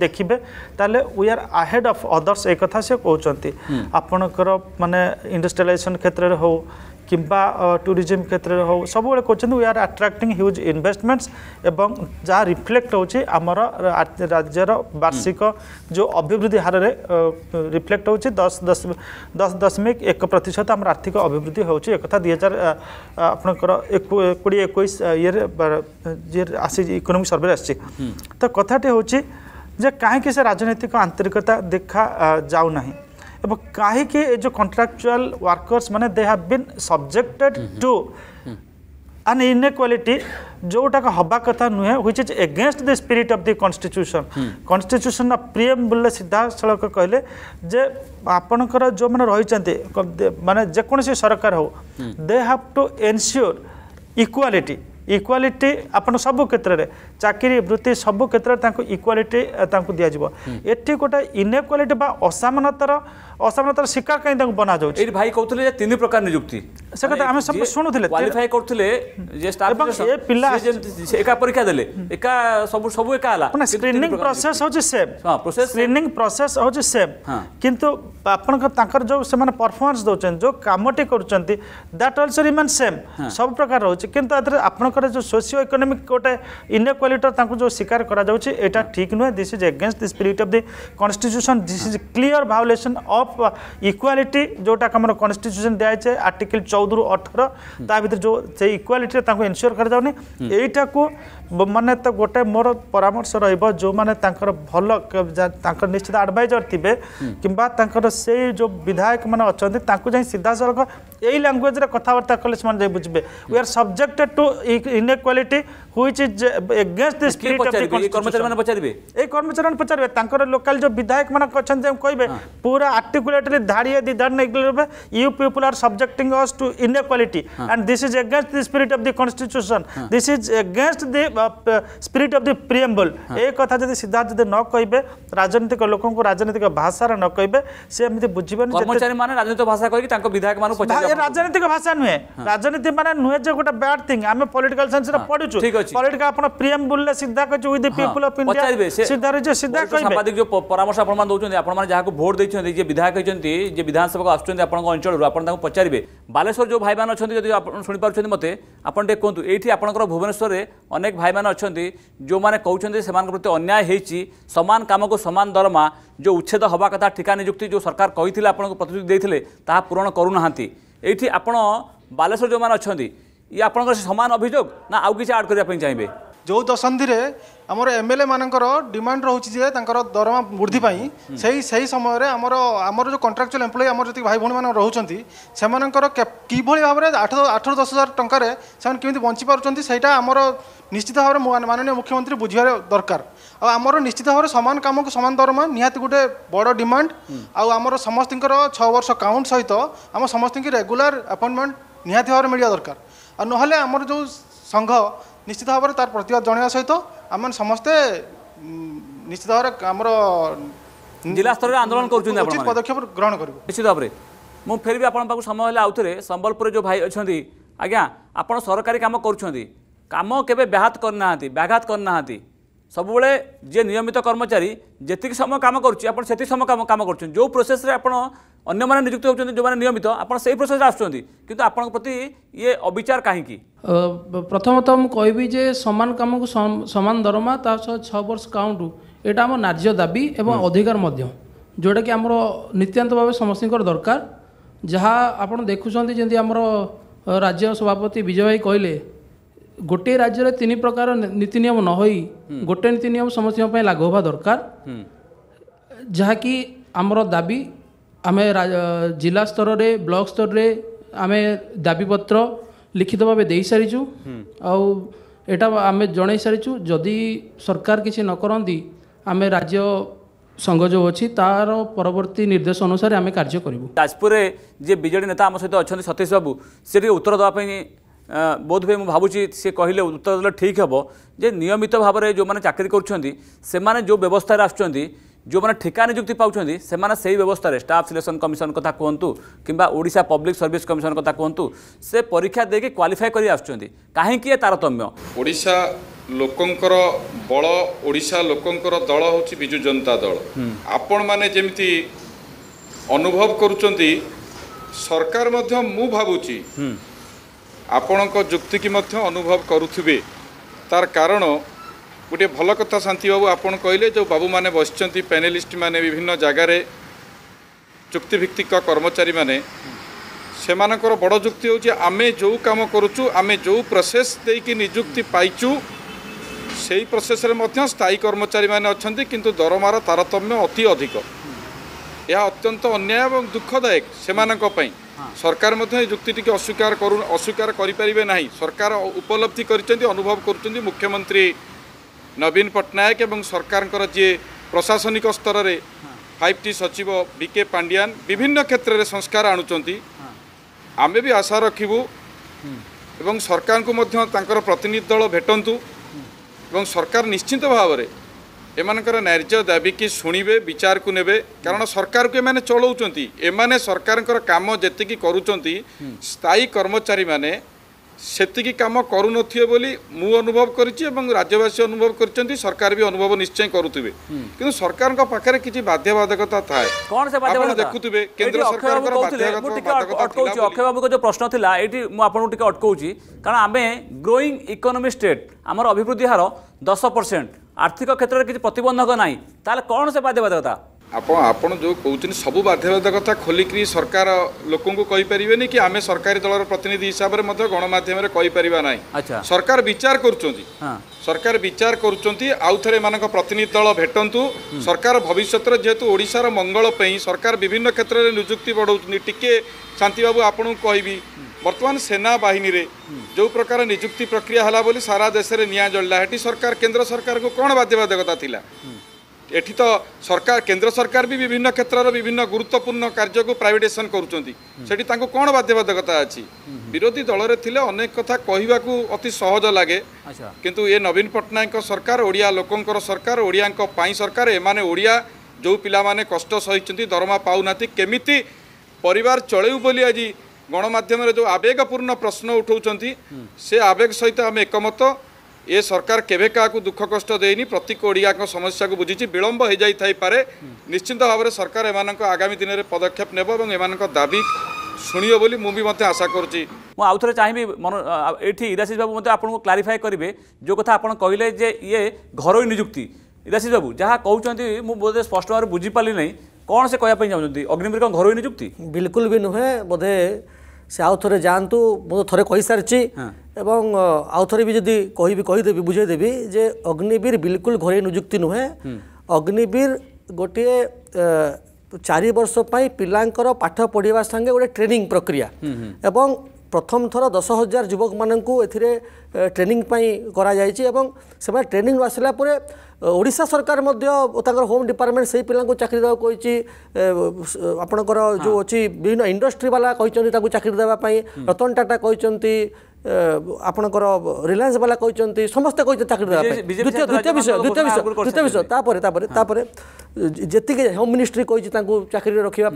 ଦେଖିବେ ତାହେଲେ we are ahead of others ଏ କଥା ସେ କହୁଛନ୍ତି ଆପଣଙ୍କର ମାନେ ଇଣ୍ଡଷ୍ଟ୍ରିଆଲାଇଜେସନ୍ କ୍ଷେତ୍ରରେ ହେଉ কিংবা ট্যুরিজম ক্ষেত্রে হোক সবুলে করছেন we are attracting huge investments এবং যা রিফ্লেক্ট হচ্ছে আমার রাজ্যর বার্ষিক যে অভিবৃদ্ধি হারে রিফ্লেক্ট হচ্ছে দশ দশ দশ দশমিক এক প্রতিশত আমার আর্থিক অভিবৃদ্ধি হচ্ছে একথা দুই হাজার আপনার কোড়ি একুশ ইয়ে যে আসি ইকোনোমিক সর্ভে আসছে তো কথাটি হচ্ছে যে কাহি সে রাজনৈতিক আন্তরিকতা দেখা যাও না कहीं कंट्राक्चुआल कंट्राक्चुअल वर्कर्स मैंने they have been subjected to an inequality जोटा का हवा कथा नुहे which is against the spirit of the constitution constitution preamble सीधासलख कहले जे आपणकर जो मैंने रही मानने जेकोसी सरकार हो they have to ensure equality equality ଆପଣ ସବୁ କ୍ଷେତ୍ରରେ ଚାକିରି ବୃତ୍ତି ସବୁ କ୍ଷେତ୍ରରେ ତାଙ୍କୁ ଇକ୍ୱାଲିଟି ତାଙ୍କୁ ଦିଆଯିବ ଏଠି ଗୋଟେ ଇନ୍ଇକ୍ୱାଲିଟି ବା ଅସମାନତାର ଅସମାନତାର ଶିକାର କାହିଁ ତାଙ୍କୁ ବନାଯାଉଛି ଏଠି ଭାଇ କହୁଥିଲେ ଯେ ତିନି ପ୍ରକାର ନିଯୁକ୍ତି ସେ କଥା ଆମେ ସବୁ ଶୁଣୁଥିଲେ କ୍ୱାଲିଫାଇ କରୁଥିଲେ ଯେ ଏ ପିଲା ଏକା ପରୀକ୍ଷା ଦେଲେ ଏକା ସବୁ ସବୁ ଏକା ହେଲା ସ୍କ୍ରିନିଂ ପ୍ରୋସେସ୍ ହେଉଛି ସେମ୍ ସ୍କ୍ରିନିଂ ପ୍ରୋସେସ୍ ହେଉଛି ସେମ୍ କିନ୍ତୁ ଆପଣଙ୍କ ତାଙ୍କର ଯେଉଁ ସେମାନେ ପରଫର୍ମାନ୍ସ ଦେଉଛନ୍ତି ଯେଉଁ କାମଟି କରୁଛନ୍ତି ଦ୍ୟାଟ୍ ଅଲସୋ ରିମେନ୍ ସେମ୍ ସବୁ ପ୍ରକାର ରହୁଛି କିନ୍ତୁ ତା ଦେହରେ ଆପଣଙ୍କ ମାନଙ୍କର ଯେଉଁ ସୋସିଓ ଇକୋନୋମିକ୍ ଗୋଟେ ଇନକ୍ୱାଲିଟିର ତାଙ୍କୁ ଯେଉଁ ଶିକାର କରାଯାଉଛି ଏଇଟା ଠିକ୍ ନୁହେଁ this is against the spirit of the constitution this is clear violation of equality ଯେଉଁଟାକି ଆମର କନଷ୍ଟିଚ୍ୟୁସନ୍ ଦିଆଯାଇଛି ଆର୍ଟିକଲ୍ ଚଉଦରୁ ଅଠର ତା ଭିତରେ ଯେଉଁ ସେଇ ଇକ୍ୱାଲିଟିରେ ତାଙ୍କୁ ଏନ୍ସିଓର କରାଯାଉନି ଏଇଟାକୁ ମାନେ ତ ଗୋଟେ ମୋର ପରାମର୍ଶ ରହିବ ଯେଉଁମାନେ ତାଙ୍କର ଭଲ ତାଙ୍କର ନିଶ୍ଚିତ ଆଡ଼ଭାଇଜର ଥିବେ କିମ୍ବା ତାଙ୍କର ସେଇ ଯେଉଁ ବିଧାୟକମାନେ ଅଛନ୍ତି ତାଙ୍କୁ ଯାଇ ସିଧାସଳଖ ଏଇ ଲାଙ୍ଗୁଏଜରେ କଥାବାର୍ତ୍ତା କଲେ ସେମାନେ ଯାଇ ବୁଝିବେ we are subjected to inequality which is against the spirit of the constitution कर्मचारी माने पचारबे ए कर्मचारी माने पचारबे तांकर लोकल जो विधायक माने कछन जे ଦି पूरा आर्टिकुलेटली धाड़िए दिधार are you us to subjecting us to inequality and this is against the spirit of the constitution this is against the uh, spirit of the preamble ଯଦି कथा जदी सीधा जदी ରାଜନୈତିକ कहबे राजनीतिक लोकन को राजनीतिक भाषा न कहबे से एमति बुझिबन कर्मचारी
माने राजनीतिक भाषा कहि तांको विधायक ନୁହେଁ पचारबे राजनीतिक भाषा नुहे
राजनीति माने नुहे जे गोटा बैड थिंग आमे पॉलिटिकल ଆପଣ ପ୍ରିଏମ୍ବୁଲରେ ସିଧା କହିଛି ୱିଥ୍ ଅଫ୍ ଇଣ୍ଡିଆ ସିଧାରେ ଯେ ସିଧା କହିବେ
ପରାମର୍ଶ ଆପଣମାନେ ଦେଉଛନ୍ତି ଆପଣମାନେ ଯାହାକୁ ଭୋଟ ଦେଇଛନ୍ତି ଯେ ବିଧାୟକ ହେଇଛନ୍ତି ଯେ ବିଧାନସଭାକୁ ଆସୁଛନ୍ତି ଆପଣଙ୍କ ଅଞ୍ଚଳରୁ ଆପଣ ତାଙ୍କୁ ପଚାରିବେ ବାଲେଶ୍ୱର ଯୋଉ ଭାଇମାନେ ଅଛନ୍ତି ଯଦି ଆପଣ ଶୁଣିପାରୁଛନ୍ତି ମୋତେ ଆପଣ ଟିକେ କୁହନ୍ତୁ ଏଇଠି ଆପଣଙ୍କର ଭୁବନେଶ୍ୱରରେ ଅନେକ ଭାଇମାନେ ଅଛନ୍ତି ଯେଉଁମାନେ କହୁଛନ୍ତି ସେମାନଙ୍କ ପ୍ରତି ଅନ୍ୟାୟ ହେଇଛି ସମାନ କାମକୁ ସମାନ ଦରମା ଯେଉଁ ଉଚ୍ଛେଦ ହେବା କଥା ଠିକା ନିଯୁକ୍ତି ଯେଉଁ ସରକାର କହିଥିଲେ ଆପଣଙ୍କୁ ପ୍ରତିଶ୍ରୁତି ଦେଇଥିଲେ ତାହା ପୂରଣ କରୁନାହାନ୍ତି ଏଇଠି ଆପଣ ବାଲେଶ୍ୱର ଯେଉଁମାନେ ଅଛନ୍ତି ଇଏ ଆପଣଙ୍କର ସେ
ସମାନ ଅଭିଯୋଗ ନା ଆଉ କିଛି ଆଡ୍ କରିବା ପାଇଁ ଚାହିଁବେ ଯେଉଁ ଦଶନ୍ଧିରେ ଆମର ଏମ ଏଲ୍ ଏ ମାନଙ୍କର ଡିମାଣ୍ଡ ରହୁଛି ଯେ ତାଙ୍କର ଦରମା ବୃଦ୍ଧି ପାଇଁ ସେଇ ସେହି ସମୟରେ ଆମର ଆମର ଯେଉଁ କଣ୍ଟ୍ରାକ୍ଚୁଆଲ ଏମ୍ପ୍ଲୟ ଆମର ଯେତିକି ଭାଇ ଭଉଣୀମାନେ ରହୁଛନ୍ତି ସେମାନଙ୍କର କିଭଳି ଭାବରେ ଆଠ ଆଠ ଦଶ ହଜାର ଟଙ୍କାରେ ସେମାନେ କେମିତି ବଞ୍ଚିପାରୁଛନ୍ତି ସେଇଟା ଆମର ନିଶ୍ଚିତ ଭାବରେ ମାନନୀୟ ମୁଖ୍ୟମନ୍ତ୍ରୀ ବୁଝିବାର ଦରକାର ଆଉ ଆମର ନିଶ୍ଚିତ ଭାବରେ ସମାନ କାମକୁ ସମାନ ଦରମା ନିହାତି ଗୋଟେ ବଡ଼ ଡିମାଣ୍ଡ ଆଉ ଆମର ସମସ୍ତଙ୍କର ଛଅ ବର୍ଷ କାଉଣ୍ଟ ସହିତ ଆମ ସମସ୍ତଙ୍କୁ ରେଗୁଲାର ଆପଏଣ୍ଟମେଣ୍ଟ ନିହାତି ଭାବରେ ମିଳିବା ଦରକାର নহলে আমার যে সংঘ নিশ্চিত ভাবে তার প্রতিবাদ জনাইবা সহ আমি সমস্তে নিশ্চিত ভাবে আমার জেলা স্তরের আন্দোলন করছেন মানে? পদক্ষেপ গ্রহণ করবো নিশ্চিত ভাবে
মু ফেরবি আপনার পাখ সময় হলে আউথে সম্বলপুরে যে ভাই অনেক আজ্ঞা আপনার সরকারি কাম করছেন কাম কেবে ব্যাঘাত করে না ব্যাঘাত করে না ସବୁବେଳେ ଯିଏ ନିୟମିତ କର୍ମଚାରୀ ଯେତିକି ସମୟ କାମ କରୁଛି ଆପଣ ସେତିକି ସମୟ କାମ କାମ କରୁଛନ୍ତି ଯେଉଁ ପ୍ରୋସେସ୍ରେ ଆପଣ ଅନ୍ୟମାନେ ନିଯୁକ୍ତ ହେଉଛନ୍ତି ଯେଉଁମାନେ ନିୟମିତ ଆପଣ ସେଇ ପ୍ରୋସେସ୍ରେ ଆସୁଛନ୍ତି କିନ୍ତୁ ଆପଣଙ୍କ ପ୍ରତି ଇଏ ଅବିଚାର କାହିଁକି
ପ୍ରଥମତଃ ମୁଁ କହିବି ଯେ ସମାନ କାମକୁ ସମାନ ଦରମା ତା ସହ ଛଅ ବର୍ଷ କାଉଣ୍ଟ ଏଇଟା ଆମ ନ୍ୟାର୍ଯ୍ୟ ଦାବି ଏବଂ ଅଧିକାର ମଧ୍ୟ ଯେଉଁଟାକି ଆମର ନିତ୍ୟାନ୍ତ ଭାବେ ସମସ୍ତଙ୍କର ଦରକାର ଯାହା ଆପଣ ଦେଖୁଛନ୍ତି ଯେମିତି ଆମର ରାଜ୍ୟ ସଭାପତି ବିଜୟ ଭାଇ କହିଲେ ଗୋଟିଏ ରାଜ୍ୟରେ ତିନି ପ୍ରକାର ନୀତି ନିୟମ ନ ହୋଇ ଗୋଟିଏ ନୀତି ନିୟମ ସମସ୍ତଙ୍କ ପାଇଁ ଲାଗୁ ହେବା ଦରକାର ଯାହାକି ଆମର ଦାବି ଆମେ ଜିଲ୍ଲା ସ୍ତରରେ ବ୍ଲକ ସ୍ତରରେ ଆମେ ଦାବିପତ୍ର লিখিত ভাবে দেই সারিছু আউ এটা আমি জনাই সারিছু যদি সরকার কিছু ন করন্তি আমি রাজ্য সংঘ যে অছি তার পরবর্তী নির্দেশ অনুসারে আমি কার্য করিবু
যাজপুরে যে বিজেডি নেতা আমার সহ অনেক সতীশ বাবু সেটি উত্তর দেওয়া ବୋଧହୁଏ ମୁଁ ଭାବୁଛି ସେ କହିଲେ ଉତ୍ତର ଦେଲେ ଠିକ୍ ହେବ ଯେ ନିୟମିତ ଭାବରେ ଯେଉଁମାନେ ଚାକିରି କରୁଛନ୍ତି ସେମାନେ ଯେଉଁ ବ୍ୟବସ୍ଥାରେ ଆସୁଛନ୍ତି ଯେଉଁମାନେ ଠିକା ନିଯୁକ୍ତି ପାଉଛନ୍ତି ସେମାନେ ସେହି ବ୍ୟବସ୍ଥାରେ ଷ୍ଟାଫ୍ ସିଲେକ୍ସନ୍ କମିଶନ କଥା କୁହନ୍ତୁ କିମ୍ବା ଓଡ଼ିଶା ପବ୍ଲିକ୍ ସର୍ଭିସ୍ କମିଶନ କଥା କୁହନ୍ତୁ ସେ ପରୀକ୍ଷା ଦେଇକି କ୍ୱାଲିଫାଏ କରି ଆସୁଛନ୍ତି
କାହିଁକି ଏ ତାରତମ୍ୟ ଓଡ଼ିଶା ଲୋକଙ୍କର ବଳ ଓଡ଼ିଶା ଲୋକଙ୍କର ଦଳ ହେଉଛି ବିଜୁ ଜନତା ଦଳ ଆପଣମାନେ ଯେମିତି ଅନୁଭବ କରୁଛନ୍ତି ସରକାର ମଧ୍ୟ ମୁଁ ଭାବୁଛି ଆପଣଙ୍କ ଯୁକ୍ତିକି ମଧ୍ୟ ଅନୁଭବ କରୁଥିବେ ତାର କାରଣ ଗୋଟିଏ ଭଲ କଥା ଶାନ୍ତିବାବୁ ଆପଣ କହିଲେ ଯେଉଁ ବାବୁମାନେ ବସିଛନ୍ତି ପ୍ୟାନେଲିଷ୍ଟମାନେ ବିଭିନ୍ନ ଜାଗାରେ ଚୁକ୍ତିଭିତ୍ତିକ କର୍ମଚାରୀମାନେ ସେମାନଙ୍କର ବଡ଼ ଯୁକ୍ତି ହେଉଛି ଆମେ ଯେଉଁ କାମ କରୁଛୁ ଆମେ ଯେଉଁ ପ୍ରୋସେସ୍ ଦେଇକି ନିଯୁକ୍ତି ପାଇଛୁ ସେଇ ପ୍ରୋସେସ୍ରେ ମଧ୍ୟ ସ୍ଥାୟୀ କର୍ମଚାରୀମାନେ ଅଛନ୍ତି କିନ୍ତୁ ଦରମାର ତାରତମ୍ୟ ଅତି ଅଧିକ ଏହା ଅତ୍ୟନ୍ତ ଅନ୍ୟାୟ ଏବଂ ଦୁଃଖଦାୟକ ସେମାନଙ୍କ ପାଇଁ ସରକାର ମଧ୍ୟ ଏ ଯୁକ୍ତି ଟିକେ ଅସ୍ୱୀକାର କରୁ ଅସ୍ୱୀକାର କରିପାରିବେ ନାହିଁ ସରକାର ଉପଲବ୍ଧି କରିଛନ୍ତି ଅନୁଭବ କରୁଛନ୍ତି ମୁଖ୍ୟମନ୍ତ୍ରୀ ନବୀନ ପଟ୍ଟନାୟକ ଏବଂ ସରକାରଙ୍କର ଯିଏ ପ୍ରଶାସନିକ ସ୍ତରରେ ଫାଇଭ ଟି ସଚିବ ବି କେ ପାଣ୍ଡିଆନ ବିଭିନ୍ନ କ୍ଷେତ୍ରରେ ସଂସ୍କାର ଆଣୁଛନ୍ତି ଆମେ ବି ଆଶା ରଖିବୁ ଏବଂ ସରକାରଙ୍କୁ ମଧ୍ୟ ତାଙ୍କର ପ୍ରତିନିଧି ଦଳ ଭେଟନ୍ତୁ ଏବଂ ସରକାର ନିଶ୍ଚିନ୍ତ ଭାବରେ এমানকর ন্যায্য দাবিকি শুণবে কু নেবে কারণ সরকারকে এমানে চলাউছেন এমানে সরকারঙ্কর কাম যেতিকি করুছেন স্থায়ী কর্মচারী মানে সেতিকি কাম করুনথিবে বলি মু অনুভব করেছি এবং রাজ্যবাসী অনুভব করছেন সরকার বি অনুভব নিশ্চয় করুবে কিন্তু সরকারଙ୍କ পাখে কিছু বাধ্যবাধকতা থাকে কোন
সে বাধ্যবাধকতা দেখুবে কেন্দ্র সরকারଙ୍କର বাধ্যবাধকতা অটকৌছি অক্ষয় যে প্রশ্ন ଥିଲା এটি মু আপনাଙ୍କୁ টিকে অটকৌছি কারণ আমি গ্রোইং ইকোনমি স্টেট আমার অভিবৃদ্ধি হার দশ পরসেন্ট আর্থিক ক্ষেত্রে কিছু প্রতবন্ধক
না তাহলে কোণ সে বাধ্যবাধকতা ଆପଣ ଆପଣ ଯେଉଁ କହୁଛନ୍ତି ସବୁ ବାଧ୍ୟବାଧକତା ଖୋଲିକିରି ସରକାର ଲୋକଙ୍କୁ କହିପାରିବେନି କି ଆମେ ସରକାରୀ ଦଳର ପ୍ରତିନିଧି ହିସାବରେ ମଧ୍ୟ ଗଣମାଧ୍ୟମରେ କହିପାରିବା ନାହିଁ ସରକାର ବିଚାର କରୁଛନ୍ତି ସରକାର ବିଚାର କରୁଛନ୍ତି ଆଉ ଥରେ ଏମାନଙ୍କ ପ୍ରତିନିଧି ଦଳ ଭେଟନ୍ତୁ ସରକାର ଭବିଷ୍ୟତରେ ଯେହେତୁ ଓଡ଼ିଶାର ମଙ୍ଗଳ ପାଇଁ ସରକାର ବିଭିନ୍ନ କ୍ଷେତ୍ରରେ ନିଯୁକ୍ତି ବଢ଼ାଉଛନ୍ତି ଟିକେ ଶାନ୍ତିବାବୁ ଆପଣଙ୍କୁ କହିବି ବର୍ତ୍ତମାନ ସେନାବାହିନୀରେ ଯେଉଁ ପ୍ରକାର ନିଯୁକ୍ତି ପ୍ରକ୍ରିୟା ହେଲା ବୋଲି ସାରା ଦେଶରେ ନିଆଁ ଜଳିଲା ହେଠି ସରକାର କେନ୍ଦ୍ର ସରକାରଙ୍କୁ କ'ଣ ବାଧ୍ୟବାଧକତା ଥିଲା ଏଠି ତ ସରକାର କେନ୍ଦ୍ର ସରକାର ବି ବିଭିନ୍ନ କ୍ଷେତ୍ରର ବିଭିନ୍ନ ଗୁରୁତ୍ୱପୂର୍ଣ୍ଣ କାର୍ଯ୍ୟକୁ ପ୍ରାଇଭେଟେସନ୍ କରୁଛନ୍ତି ସେଠି ତାଙ୍କୁ କ'ଣ ବାଧ୍ୟବାଧକତା ଅଛି ବିରୋଧୀ ଦଳରେ ଥିଲେ ଅନେକ କଥା କହିବାକୁ ଅତି ସହଜ ଲାଗେ କିନ୍ତୁ ଏ ନବୀନ ପଟ୍ଟନାୟକଙ୍କ ସରକାର ଓଡ଼ିଆ ଲୋକଙ୍କର ସରକାର ଓଡ଼ିଆଙ୍କ ପାଇଁ ସରକାର ଏମାନେ ଓଡ଼ିଆ ଯେଉଁ ପିଲାମାନେ କଷ୍ଟ ସହିଛନ୍ତି ଦରମା ପାଉନାହାନ୍ତି କେମିତି ପରିବାର ଚଳେଇବୁ ବୋଲି ଆଜି ଗଣମାଧ୍ୟମରେ ଯେଉଁ ଆବେଗପୂର୍ଣ୍ଣ ପ୍ରଶ୍ନ ଉଠାଉଛନ୍ତି ସେ ଆବେଗ ସହିତ ଆମେ ଏକମତ ଏ ସରକାର କେବେ କାହାକୁ ଦୁଃଖ କଷ୍ଟ ଦେଇନି ପ୍ରତ୍ୟେକ ଓଡ଼ିଆଙ୍କ ସମସ୍ୟାକୁ ବୁଝିଛି ବିଳମ୍ବ ହୋଇଯାଇଥାଇପାରେ ନିଶ୍ଚିନ୍ତ ଭାବରେ ସରକାର ଏମାନଙ୍କ ଆଗାମୀ ଦିନରେ ପଦକ୍ଷେପ ନେବ ଏବଂ ଏମାନଙ୍କ ଦାବି ଶୁଣିବ ବୋଲି ମୁଁ ବି ମଧ୍ୟ ଆଶା କରୁଛି ମୁଁ ଆଉ ଥରେ ଚାହିଁବି ଏଠି ଇରାଶିଷ
ବାବୁ ମଧ୍ୟ ଆପଣଙ୍କୁ କ୍ଲାରିଫାଏ କରିବେ ଯେଉଁ କଥା ଆପଣ କହିଲେ ଯେ ଇଏ ଘରୋଇ ନିଯୁକ୍ତି ଇରାଶିଷ ବାବୁ ଯାହା
କହୁଛନ୍ତି ମୁଁ ବୋଧେ ସ୍ପଷ୍ଟ ଭାବରେ ବୁଝିପାରିଲି ନାହିଁ କ'ଣ ସେ କହିବା ପାଇଁ ଚାହୁଁଛନ୍ତି ଅଗ୍ନିବୀର କ'ଣ ଘରୋଇ ନିଯୁକ୍ତି ବିଲକୁଲ ବି ନୁହେଁ ବୋଧେ ସେ ଆଉ ଥରେ ଯାଆନ୍ତୁ ମୁଁ ଥରେ କହିସାରିଛି ଏବଂ ଆଉ ଥରେ ବି ଯଦି କହିବି କହିଦେବି ବୁଝେଇଦେବି ଯେ ଅଗ୍ନିବୀର ବିଲକୁଲ ଘରୋଇ ନିଯୁକ୍ତି ନୁହେଁ ଅଗ୍ନିବୀର ଗୋଟିଏ ଚାରି ବର୍ଷ ପାଇଁ ପିଲାଙ୍କର ପାଠ ପଢ଼ିବା ସାଙ୍ଗେ ଗୋଟେ ଟ୍ରେନିଂ ପ୍ରକ୍ରିୟା ଏବଂ প্রথম থর দশ হাজার যুবক মানুষ এতে ট্রেনিং করাযাই এবং সে ট্রেনিং আসলা পরে ওড়শা সরকার তাঁর হোম ডিপার্টমেন্ট সেই পিলা চাকরি দেওয়া কইছি আপনার যে অছি বিভিন্ন ইন্ডস্ট্রি বালা কিন্তু তাকে চাকরি দেওয়া রতন টাটা কিন্তু আপনার রিলায়েন্স বালা কিন্তু সমস্ত কিন্তু চাকরি দেওয়া দ্বিতীয় দ্বিতীয় বিষয় দ্বিতীয় বিষয় দ্বিতীয় বিষয় তাপরে তাপরে তাপরে যেত হোম মিনিষ্ট্রি কিন্তু তাঁর চাকরি রক্ষা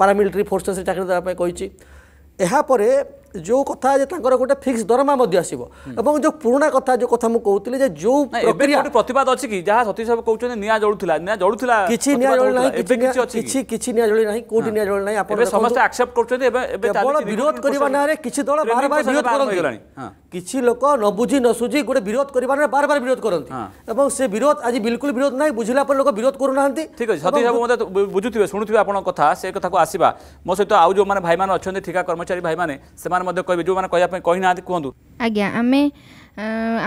প্যারামিলিটারি ফোর্সেস চাকরি দেওয়া কিন্তু ଏହାପରେ ଯେଉଁ କଥା ଯେ ତାଙ୍କର ଗୋଟେ ଫିକ୍ସ ଦରମା ମଧ୍ୟ ଆସିବ ଏବଂ ଯେଉଁ ପୁରୁଣା କଥା ଯେଉଁ କଥା ମୁଁ କହୁଥିଲି ଯେ ଯେଉଁ
ପ୍ରତିବାଦ ଅଛି କି ଯାହା ସତୀଶ ବାବୁ କହୁଛନ୍ତି ନିଆଁ ଜଳୁଥିଲା ନିଆଁ ଜଳୁଥିଲା କିଛି ନିଆଁ ଜଳି ନାହିଁ କିଛି
କିଛି ନିଆଁ ଜଳି ନାହିଁ କୋଉଠି ନିଆଁ ଜଳି ନାହିଁ ଆପଣ ସମସ୍ତେ
ଆକ୍ସେପ୍ଟ କରୁଛନ୍ତି ଏବେ କେବଳ ବିରୋଧ କରିବା ନାଁରେ କିଛି ଦଳ ବାର ବାର ବିରୋଧ କରନ୍ତି
କିଛି ଲୋକ ନ ବୁଝି ନ ସୁଝି ଗୋଟେ ବିରୋଧ କରିବା ନାଁରେ ବାର ବାର ବିରୋଧ କରନ୍ତି ଏବଂ ସେ ବିରୋଧ ଆଜି ବିଲକୁଲ ବିରୋଧ ନାହିଁ ବୁଝିଲା ପରେ ଲୋକ ବିରୋଧ କରୁନାହାନ୍ତି ଠିକ ଅଛି
ସତୀଶ ବାବୁ ମୋତେ ବୁଝୁଥିବେ ଶୁଣୁଥିବେ ଆପଣଙ୍କ କଥା ସେ କଥାକୁ ଆସିବା ମୋ ସହିତ ଆଉ ଯେଉଁମାନେ ଭାଇମାନେ ଅଛନ୍ତି ଠିକା କର୍ମଚାରୀ ଭାଇମାନେ ସେମାନେ ସେମାନେ ମଧ୍ୟ କହିବେ ଯେଉଁମାନେ କହିବା ପାଇଁ କହିନାହାନ୍ତି କୁହନ୍ତୁ
ଆଜ୍ଞା ଆମେ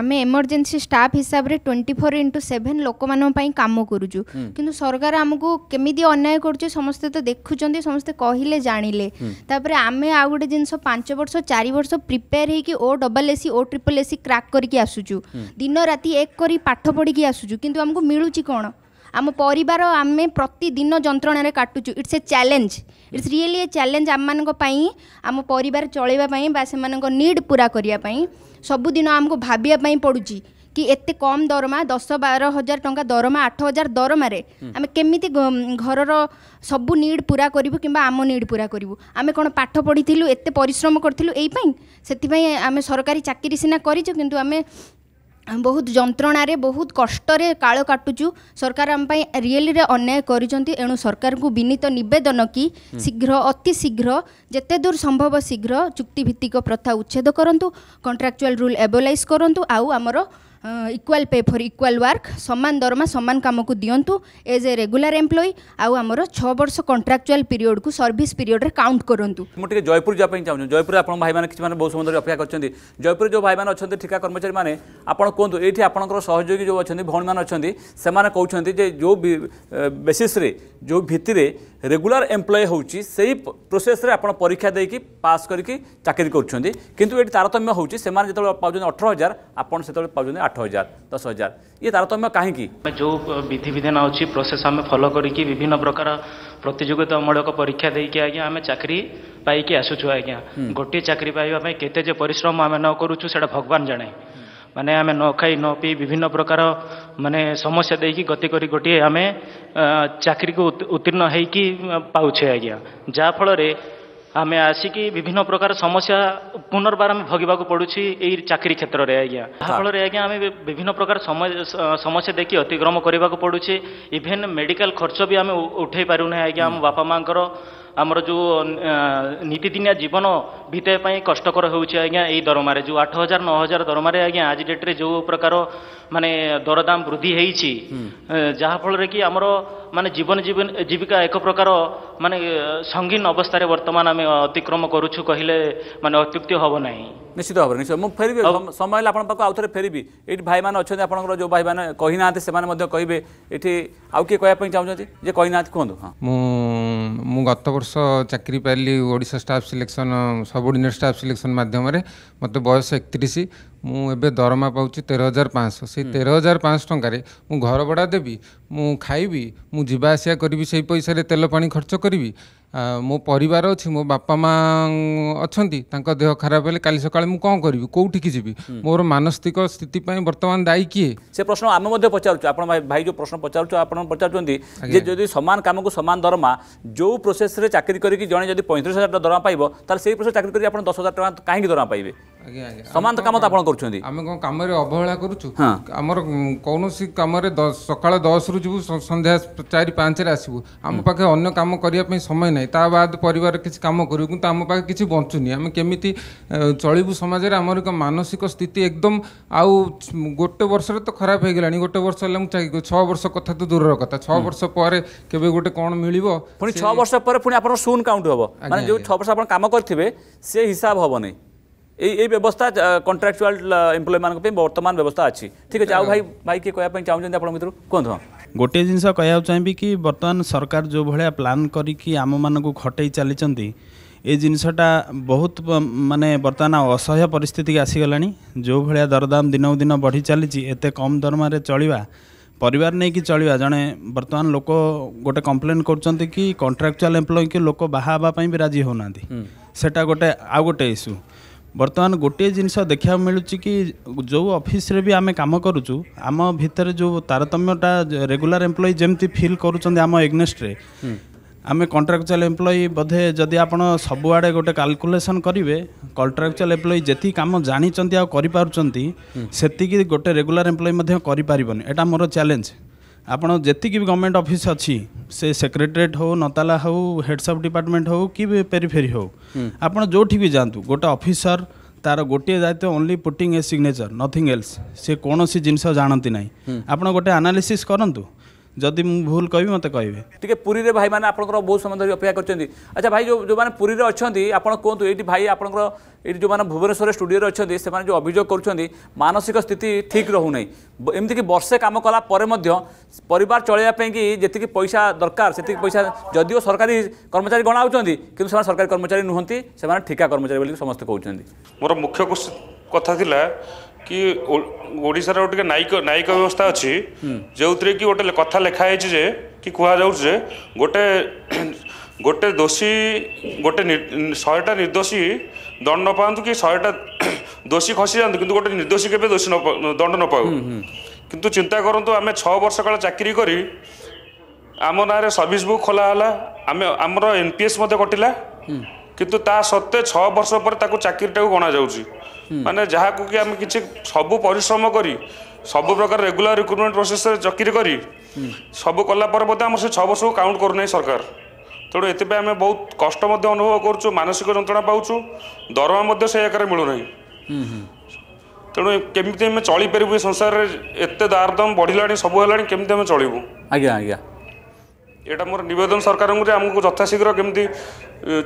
ଆମେ ଏମର୍ଜେନ୍ସି ଷ୍ଟାଫ୍ ହିସାବରେ ଟ୍ୱେଣ୍ଟି ଫୋର୍ ଇଣ୍ଟୁ ସେଭେନ୍ ଲୋକମାନଙ୍କ ପାଇଁ କାମ କରୁଛୁ କିନ୍ତୁ ସରକାର ଆମକୁ କେମିତି ଅନ୍ୟାୟ କରୁଛି ସମସ୍ତେ ତ ଦେଖୁଛନ୍ତି ସମସ୍ତେ କହିଲେ ଜାଣିଲେ ତାପରେ ଆମେ ଆଉ ଗୋଟେ ଜିନିଷ ପାଞ୍ଚ ବର୍ଷ ଚାରି ବର୍ଷ ପ୍ରିପେୟାର ହେଇକି ଓ ଡବଲ୍ ଏସି ଓ ଟ୍ରିପଲ୍ ଏସି କ୍ରାକ୍ କରିକି ଆସୁଛୁ ଦିନ ରାତି ଏକ କରି ପାଠ ପଢ଼ିକି ଆସୁଛୁ କିନ୍ତୁ ଆମକୁ ମିଳୁଛି କ'ଣ ଆମ ପରିବାର ଆମେ ପ୍ରତିଦିନ ଯନ୍ତ୍ରଣାରେ କାଟୁଛୁ it's a challenge it's really a challenge ଆମମାନଙ୍କ ପାଇଁ ଆମ ପରିବାର ଚଳେଇବା ପାଇଁ ବା ସେମାନଙ୍କ ନିଡ୍ ପୁରା କରିବା ପାଇଁ ସବୁଦିନ ଆମକୁ ଭାବିବା ପାଇଁ ପଡ଼ୁଛି କି ଏତେ କମ୍ ଦରମା ଦଶ ବାର ହଜାର ଟଙ୍କା ଦରମା ଆଠ ହଜାର ଦରମାରେ ଆମେ କେମିତି ଘରର ସବୁ ନିଡ୍ ପୁରା କରିବୁ କିମ୍ବା ଆମ ନିଡ୍ ପୁରା କରିବୁ ଆମେ କ'ଣ ପାଠ ପଢ଼ିଥିଲୁ ଏତେ ପରିଶ୍ରମ କରିଥିଲୁ ଏଇ ପାଇଁ ସେଥିପାଇଁ ଆମେ ସରକାରୀ ଚାକିରି ସିନା କରିଛୁ କିନ୍ତୁ ଆମେ ବହୁତ ଯନ୍ତ୍ରଣାରେ ବହୁତ କଷ୍ଟରେ କାଳ କାଟୁଛୁ ସରକାର ଆମ ପାଇଁ ରିଏଲିରେ ଅନ୍ୟାୟ କରିଛନ୍ତି ଏଣୁ ସରକାରଙ୍କୁ ବିନୀତ ନିବେଦନ କି ଶୀଘ୍ର ଅତି ଶୀଘ୍ର ଯେତେ ଦୂର ସମ୍ଭବ ଶୀଘ୍ର ଚୁକ୍ତିଭିତ୍ତିକ ପ୍ରଥା ଉଚ୍ଛେଦ କରନ୍ତୁ କଣ୍ଟ୍ରାକ୍ଚୁଆଲ ରୁଲ୍ ଏବଲାଇଜ୍ କରନ୍ତୁ ଆଉ ଆମର equal pay for equal work সমান দরমা সমান কামকু দিও এজ এ রেগুলার এমপ্লয়ি আউ আমার ছ বর্ষ কন্ট্রাকচুয়াল পিরিয়ড কু সর্ভিস পিরিয়ডে কাউন্ট করতু
মু টিকে জয়পুর যাওয়া চাহুছি জয়পুর আপনার ভাই মানে কিছু মানে বহু সময় ধরে অপেক্ষা করছেন জয়পুর যে ভাই মানে অনেক ঠিকা কর্মচারী মানে আপনার কুহতু এইটি আপনার সহযোগী যে অনেক ভৌণী মানে অনেক সে কৌন যে যে বেসিসে যে ভিত্তিরে রেগুলার এমপ্লয়ি হচ্ছে সেই প্রোসেসে আপনার পরীক্ষা দিয়ে পাস করি চাকরি করছেন কিন্তু এটি তারতম্য হচ্ছে সে যেত পাচ্ছেন অঠর হাজার আপনার সেত পাচ্ছেন আট आठ हजार दस हजार ये तारतम्य कहीं जो विधि
विधान अच्छी प्रोसेस आम फलो करके विभिन्न प्रकार प्रतिजोगितामूलक परीक्षा देके आज्ञा आम चाकरी पाई आसुचु आज गोटे चाकरी पाइबापी के पिश्रम आम न करुचु से भगवान जाने माने आम न खाई न पी विभिन्न प्रकार माने समस्या दे कि गति कर गोटे आम चाकरी को उत्तीर्ण होईकि पाउछे आज जहाँफल ଆମେ ଆସିକି ବିଭିନ୍ନ ପ୍ରକାର ସମସ୍ୟା ପୁନର୍ବାର ଆମେ ଭୋଗିବାକୁ ପଡ଼ୁଛି ଏଇ ଚାକିରି କ୍ଷେତ୍ରରେ ଆଜ୍ଞା ଯାହାଫଳରେ ଆଜ୍ଞା ଆମେ ବିଭିନ୍ନ ପ୍ରକାର ସମସ୍ୟା ଦେଖି ଅତିକ୍ରମ କରିବାକୁ ପଡ଼ୁଛି ଇଭେନ୍ ମେଡ଼ିକାଲ ଖର୍ଚ୍ଚ ବି ଆମେ ଉଠାଇ ପାରୁନାହିଁ ଆଜ୍ଞା ଆମ ବାପା ମାଆଙ୍କର ଆମର ଯେଉଁ ନିତିଦିନିଆ ଜୀବନ ବିତାଇବା ପାଇଁ କଷ୍ଟକର ହେଉଛି ଆଜ୍ଞା ଏଇ ଦରମାରେ ଯେଉଁ ଆଠ ହଜାର ନଅ ହଜାର ଦରମାରେ ଆଜ୍ଞା ଆଜି ଡେଟ୍ରେ ଯେଉଁ ପ୍ରକାର ମାନେ ଦରଦାମ ବୃଦ୍ଧି ହେଇଛି ଯାହାଫଳରେ କି ଆମର ମାନେ ଜୀବନ ଜୀବିକା ଏକ ପ୍ରକାର ମାନେ ସଙ୍ଗୀନ ଅବସ୍ଥାରେ ବର୍ତ୍ତମାନ ଆମେ ଅତିକ୍ରମ କରୁଛୁ କହିଲେ ମାନେ ଅତ୍ୟୁକ୍ତି ହେବ ନାହିଁ ନିଶ୍ଚିତ ଭାବରେ
ନିଶ୍ଚିତ ମୁଁ ଫେରିବି ସମୟ ହେଲେ ଆପଣଙ୍କ ପାଖକୁ ଆଉ ଥରେ ଫେରିବି ଏଇଠି ଭାଇମାନେ ଅଛନ୍ତି ଆପଣଙ୍କର ଯେଉଁ ଭାଇମାନେ କହିନାହାନ୍ତି ସେମାନେ ମଧ୍ୟ କହିବେ ଏଠି ଆଉ କିଏ କହିବା ପାଇଁ ଚାହୁଁଛନ୍ତି ଯେ କହିନାହାନ୍ତି କୁହନ୍ତୁ ହଁ
ମୁଁ ମୁଁ ଗତ ବର୍ଷ ଚାକିରି ପାଇଲି Odisha staff selection subordinate staff selection ମାଧ୍ୟମରେ ମୋତେ ବୟସ ଏକତିରିଶ ମୁଁ ଏବେ ଦରମା ପାଉଛି ତେର ହଜାର ପାଞ୍ଚଶହ ସେଇ ତେର ହଜାର ପାଞ୍ଚଶହ ଟଙ୍କାରେ ମୁଁ ଘର ଭଡ଼ା ଦେବି ମୁଁ ଖାଇବି ମୁଁ ଯିବା ଆସିବା କରିବି ସେଇ ପଇସାରେ ତେଲ ପାଣି ଖର୍ଚ୍ଚ କରିବି ମୋ ପରିବାର ଅଛି ମୋ ବାପା ମା ଅଛନ୍ତି ତାଙ୍କ ଦେହ ଖରାପ ହେଲେ କାଲି ସକାଳେ ମୁଁ କ'ଣ କରିବି କେଉଁଠିକି ଯିବି ମୋର ମାନସିକ ସ୍ଥିତି ପାଇଁ ବର୍ତ୍ତମାନ ଦାୟୀ କିଏ ସେ ପ୍ରଶ୍ନ ଆମେ ମଧ୍ୟ ପଚାରୁଛୁ ଆପଣ ଭାଇ ଯେଉଁ ପ୍ରଶ୍ନ
ପଚାରୁଛୁ ଆପଣ ପଚାରୁଛନ୍ତି ଯେ ଯଦି ସମାନ କାମକୁ ସମାନ ଦରମା ଯେଉଁ ପ୍ରୋସେସରେ ଚାକିରି କରିକି ଜଣେ ଯଦି ପଇଁତିରିଶ ହଜାର ଟଙ୍କା ଦରମା ପାଇବ ତାହେଲେ ସେଇ ପ୍ରୋସେସ ଚାକିରି କରିକି ଆପଣ ଦଶ ହଜାର ଟଙ୍କା କାହିଁକି ଦରମା ପାଇବେ ସମାନ କାମ ତ ଆପଣ
କରୁଛନ୍ତି ଆମେ କ'ଣ କାମରେ ଅବହେଳା କରୁଛୁ ଆମର କୌଣସି କାମରେ ସକାଳ ଦଶରୁ ଯିବୁ ସନ୍ଧ୍ୟା ଚାରି ପାଞ୍ଚରେ ଆସିବୁ ଆମ ପାଖରେ ଅନ୍ୟ କାମ କରିବା ପାଇଁ ସମୟ ନାହିଁ ନାହିଁ ତା ବାଦ ପରିବାର କିଛି କାମ କରିବୁ କିନ୍ତୁ ଆମ ପାଖରେ କିଛି ବଞ୍ଚୁନି ଆମେ କେମିତି ଚଳିବୁ ସମାଜରେ ଆମର ଏକ ମାନସିକ ସ୍ଥିତି ଏକଦମ ଆଉ ଗୋଟେ ବର୍ଷରେ ତ ଖରାପ ହେଇଗଲାଣି ଗୋଟେ ବର୍ଷ ହେଲେ ମୁଁ ଚାକିରି ଛଅ ବର୍ଷ କଥା ତ ଦୂରର କଥା ଛଅ ବର୍ଷ ପରେ କେବେ ଗୋଟେ କ'ଣ ମିଳିବ ପୁଣି ଛଅ ବର୍ଷ ପରେ ପୁଣି ଆପଣଙ୍କ ଶୂନ କାଉଣ୍ଟ ହେବ
ମାନେ ଯେଉଁ ଛଅ ବର୍ଷ ଆପଣ କାମ କରିଥିବେ ସେ ହିସାବ ହେବ ନାହିଁ ଏଇ এই এই ব্যবস্থা ପାଇଁ ବର୍ତ୍ତମାନ ବ୍ୟବସ୍ଥା ଅଛି ଠିକ୍ ଅଛି ঠিক আছে ଭାଇ ভাই ভাই কি কয়া চাহুছেন আপনার ভিতর কুহতু
ଗୋଟିଏ ଜିନିଷ କହିବାକୁ ଚାହିଁବି କି ବର୍ତ୍ତମାନ ସରକାର ଯେଉଁ ଭଳିଆ ପ୍ଲାନ୍ କରିକି ଆମମାନଙ୍କୁ ଖଟେଇ ଚାଲିଛନ୍ତି ଏ ଜିନିଷଟା ବହୁତ ମାନେ ବର୍ତ୍ତମାନ ଅସହ୍ୟ ପରିସ୍ଥିତିକି ଆସିଗଲାଣି ଯେଉଁ ଭଳିଆ ଦରଦାମ ଦିନକୁ ଦିନ ବଢ଼ି ଚାଲିଛି ଏତେ କମ୍ ଦରମାରେ ଚଳିବା ପରିବାର ନେଇକି ଚଳିବା ଜଣେ ବର୍ତ୍ତମାନ ଲୋକ ଗୋଟେ କମ୍ପ୍ଲେନ୍ କରୁଛନ୍ତି କି କଣ୍ଟ୍ରାକ୍ଚୁଆଲ୍ ଏମ୍ପ୍ଲୟ କି ଲୋକ ବାହା ହେବା ପାଇଁ ବି ରାଜି ହେଉନାହାନ୍ତି ସେଇଟା ଗୋଟେ ଆଉ ଗୋଟେ ଇସ୍ୟୁ ବର୍ତ୍ତମାନ ଗୋଟିଏ ଜିନିଷ ଦେଖିବାକୁ ମିଳୁଛି କି ଯେଉଁ ଅଫିସରେ ବି ଆମେ କାମ କରୁଛୁ ଆମ ଭିତରେ ଯେଉଁ ତାରତମ୍ୟଟା ରେଗୁଲାର ଏମ୍ପ୍ଲୟି ଯେମିତି ଫିଲ୍ କରୁଛନ୍ତି ଆମ ଏଗ୍ନେଷ୍ଟରେ ଆମେ କଣ୍ଟ୍ରାକ୍ଚୁଆଲ ଏମ୍ପ୍ଲୟି ବୋଧେ ଯଦି ଆପଣ ସବୁଆଡ଼େ ଗୋଟେ କାଲକୁଲେସନ୍ କରିବେ କଣ୍ଟ୍ରାକ୍ଚୁଆଲ ଏମ୍ପ୍ଲୟି ଯେତିକି କାମ ଜାଣିଛନ୍ତି ଆଉ କରିପାରୁଛନ୍ତି ସେତିକି ଗୋଟେ ରେଗୁଲାର ଏମ୍ପ୍ଲୟି ମଧ୍ୟ କରିପାରିବନି ଏଇଟା ମୋର ଚ୍ୟାଲେଞ୍ଜ ଆପଣ ଯେତିକି ବି ଗଭର୍ଣ୍ଣମେଣ୍ଟ ଅଫିସ୍ ଅଛି ସେ ସେକ୍ରେଟେରିଏଟ୍ ହେଉ ନତାଲା ହେଉ ହେଡ଼୍ସ ଅଫ୍ ଡିପାର୍ଟମେଣ୍ଟ ହେଉ କି ବି ପେରିଫେରି ହେଉ ଆପଣ ଯେଉଁଠି ବି ଯାଆନ୍ତୁ ଗୋଟେ ଅଫିସର ତାର ଗୋଟିଏ ଦାୟିତ୍ୱ only putting a signature nothing else ସେ କୌଣସି ଜିନିଷ ଜାଣନ୍ତି ନାହିଁ ଆପଣ ଗୋଟେ ଆନାଲିସିସ୍ କରନ୍ତୁ ଯଦି ମୁଁ ଭୁଲ କହିବି ମୋତେ କହିବେ
ଟିକେ ପୁରୀରେ ଭାଇମାନେ ଆପଣଙ୍କର ବହୁତ ସମୟ ଧରି ଅପେକ୍ଷା କରିଛନ୍ତି ଆଚ୍ଛା ଭାଇ ଯେଉଁ ଯେଉଁମାନେ ପୁରୀରେ ଅଛନ୍ତି ଆପଣ କୁହନ୍ତୁ ଏଇଠି ଭାଇ ଆପଣଙ୍କର ଏଇଠି ଯେଉଁମାନେ ଭୁବନେଶ୍ୱରରେ ଷ୍ଟୁଡ଼ିଓରେ ଅଛନ୍ତି ସେମାନେ ଯେଉଁ ଅଭିଯୋଗ କରୁଛନ୍ତି ମାନସିକ ସ୍ଥିତି ଠିକ୍ ରହୁନାହିଁ ଏମିତିକି ବର୍ଷେ କାମ କଲା ପରେ ମଧ୍ୟ ପରିବାର ଚଳାଇବା ପାଇଁକି ଯେତିକି ପଇସା ଦରକାର ସେତିକି ପଇସା ଯଦିଓ ସରକାରୀ କର୍ମଚାରୀ ଗଣା ହେଉଛନ୍ତି କିନ୍ତୁ ସେମାନେ ସରକାରୀ କର୍ମଚାରୀ ନୁହନ୍ତି ସେମାନେ ଠିକା କର୍ମଚାରୀ ବୋଲି ସମସ୍ତେ କହୁଛନ୍ତି
ମୋର ମୁଖ୍ୟ କଥା ଥିଲା କି ଓଡ଼ିଶାର ଗୋଟେ ନ୍ୟାୟିକ ନ୍ୟାୟିକ ବ୍ୟବସ୍ଥା ଅଛି ଯେଉଁଥିରେ କି ଗୋଟେ କଥା ଲେଖା ହେଇଛି ଯେ କି କୁହାଯାଉଛି ଯେ ଗୋଟେ ଗୋଟେ ଦୋଷୀ ଗୋଟେ ଶହେଟା ନିର୍ଦ୍ଦୋଷୀ ଦଣ୍ଡ ନ ପାଆନ୍ତୁ କି ଶହେଟା ଦୋଷୀ ଖସିଯାଆନ୍ତୁ କିନ୍ତୁ ଗୋଟେ ନିର୍ଦ୍ଦୋଷୀ କେବେ ଦୋଷୀ ଦଣ୍ଡ ନ ପାଉ କିନ୍ତୁ ଚିନ୍ତା କରନ୍ତୁ ଆମେ ଛଅ ବର୍ଷ କାଳ ଚାକିରି କରି ଆମ ନାଁରେ ସର୍ଭିସ୍ ବୁକ୍ ଖୋଲା ହେଲା ଆମେ ଆମର ଏନ୍ ପି ଏସ୍ ମଧ୍ୟ କଟିଲା କିନ୍ତୁ ତା ସତ୍ତ୍ୱେ ଛଅ ବର୍ଷ ପରେ ତାକୁ ଚାକିରିଟାକୁ ଗଣାଯାଉଛି ମାନେ ଯାହାକୁ କି ଆମେ କିଛି ସବୁ ପରିଶ୍ରମ କରି ସବୁ ପ୍ରକାର ରେଗୁଲାର ରିକ୍ରୁଟମେଣ୍ଟ ପ୍ରୋସେସ୍ରେ ଚକିରି କରି ସବୁ କଲା ପରେ ମଧ୍ୟ ଆମର ସେ ଛଅ ବର୍ଷକୁ କାଉଣ୍ଟ କରୁନାହିଁ ସରକାର ତେଣୁ ଏଥିପାଇଁ ଆମେ ବହୁତ କଷ୍ଟ ମଧ୍ୟ ଅନୁଭବ କରୁଛୁ ମାନସିକ ଯନ୍ତ୍ରଣା ପାଉଛୁ ଦରମା ମଧ୍ୟ ସେ ଆକାରରେ ମିଳୁନାହିଁ ତେଣୁ କେମିତି ଆମେ ଚଳିପାରିବୁ ଏ ସଂସାରରେ ଏତେ ଦାରଦମ ବଢ଼ିଲାଣି ସବୁ ହେଲାଣି କେମିତି ଆମେ ଚଳିବୁ ଆଜ୍ଞା ଆଜ୍ଞା ଏଇଟା ମୋର ନିବେଦନ ସରକାରଙ୍କୁ ଯେ ଆମକୁ ଯଥାଶୀଘ୍ର କେମିତି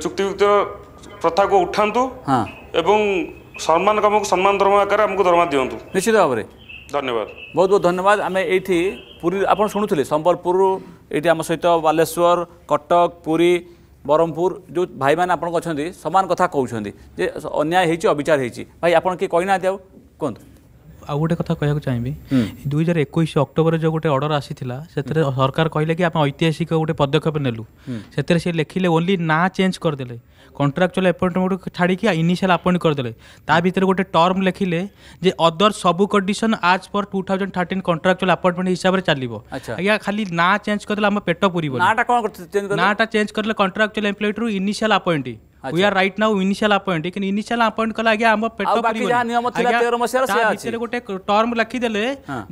ଚୁକ୍ତିଭୁକ୍ତିର ପ୍ରଥାକୁ ଉଠାନ୍ତୁ ଏବଂ সম্মান কামକୁ সম্মান ধর্ম আকারে আমাকে দরমা দিও নিশ্চিত ভাবে ধন্যবাদ বহুত বহুত ধন্যবাদ আমি এইটি পুরী আপনার শুণুলে
সম্বলপুর এইটি আমার সহ বালেশ্বর কটক পুরী বরহমপুর যে ভাই মানে আপনার অনেক সমান কথা কৌন যে অন্যায় হয়েছে অবিচার হয়েছে ভাই আপনার কি কই না আও
কুহতু ଆଉ ଗୋଟେ କଥା କହିବାକୁ ଚାହିଁବି ଦୁଇ ହଜାର ଏକୋଇଶ ଅକ୍ଟୋବରରେ ଯେଉଁ ଗୋଟେ ଅର୍ଡ଼ର ଆସିଥିଲା ସେଥିରେ ସରକାର କହିଲେ କି ଆମେ ଐତିହାସିକ ଗୋଟେ ପଦକ୍ଷେପ ନେଲୁ সে ସେ ওনলি না চেঞ্জ ଚେଞ୍ଜ କରିଦେଲେ କଣ୍ଟ୍ରାକ୍ଚୁଆଲ୍ ଆପଏଣ୍ଟମେଣ୍ଟ ଛାଡ଼ିକି ଇନିସିଆଲ୍ ଆପଏଣ୍ଟ କରିଦେଲେ ତା ଭିତରେ ଗୋଟେ ଟର୍ମ ଲେଖିଲେ ଯେ ଅଦର ସବୁ condition as per two thousand thirteen contractual appointment ହିସାବରେ ଚାଲିବ ଆଜ୍ଞା ଖାଲି ନାଁ ଚେଞ୍ଜ କରିଦେଲେ ଆମ ପେଟ ପୁରିବ ନାଁଟା ଚେଞ୍ଜ କରିଲେ କଣ୍ଟ୍ରାକ୍ଚୁଆଲ୍ ଏମ୍ପ୍ଲୟିରୁ initial appoint we are right now initial appoint लेकिन इनिशियल अपॉइंट कला आगे हम पेट पर गोटे टर्म लिखिदेले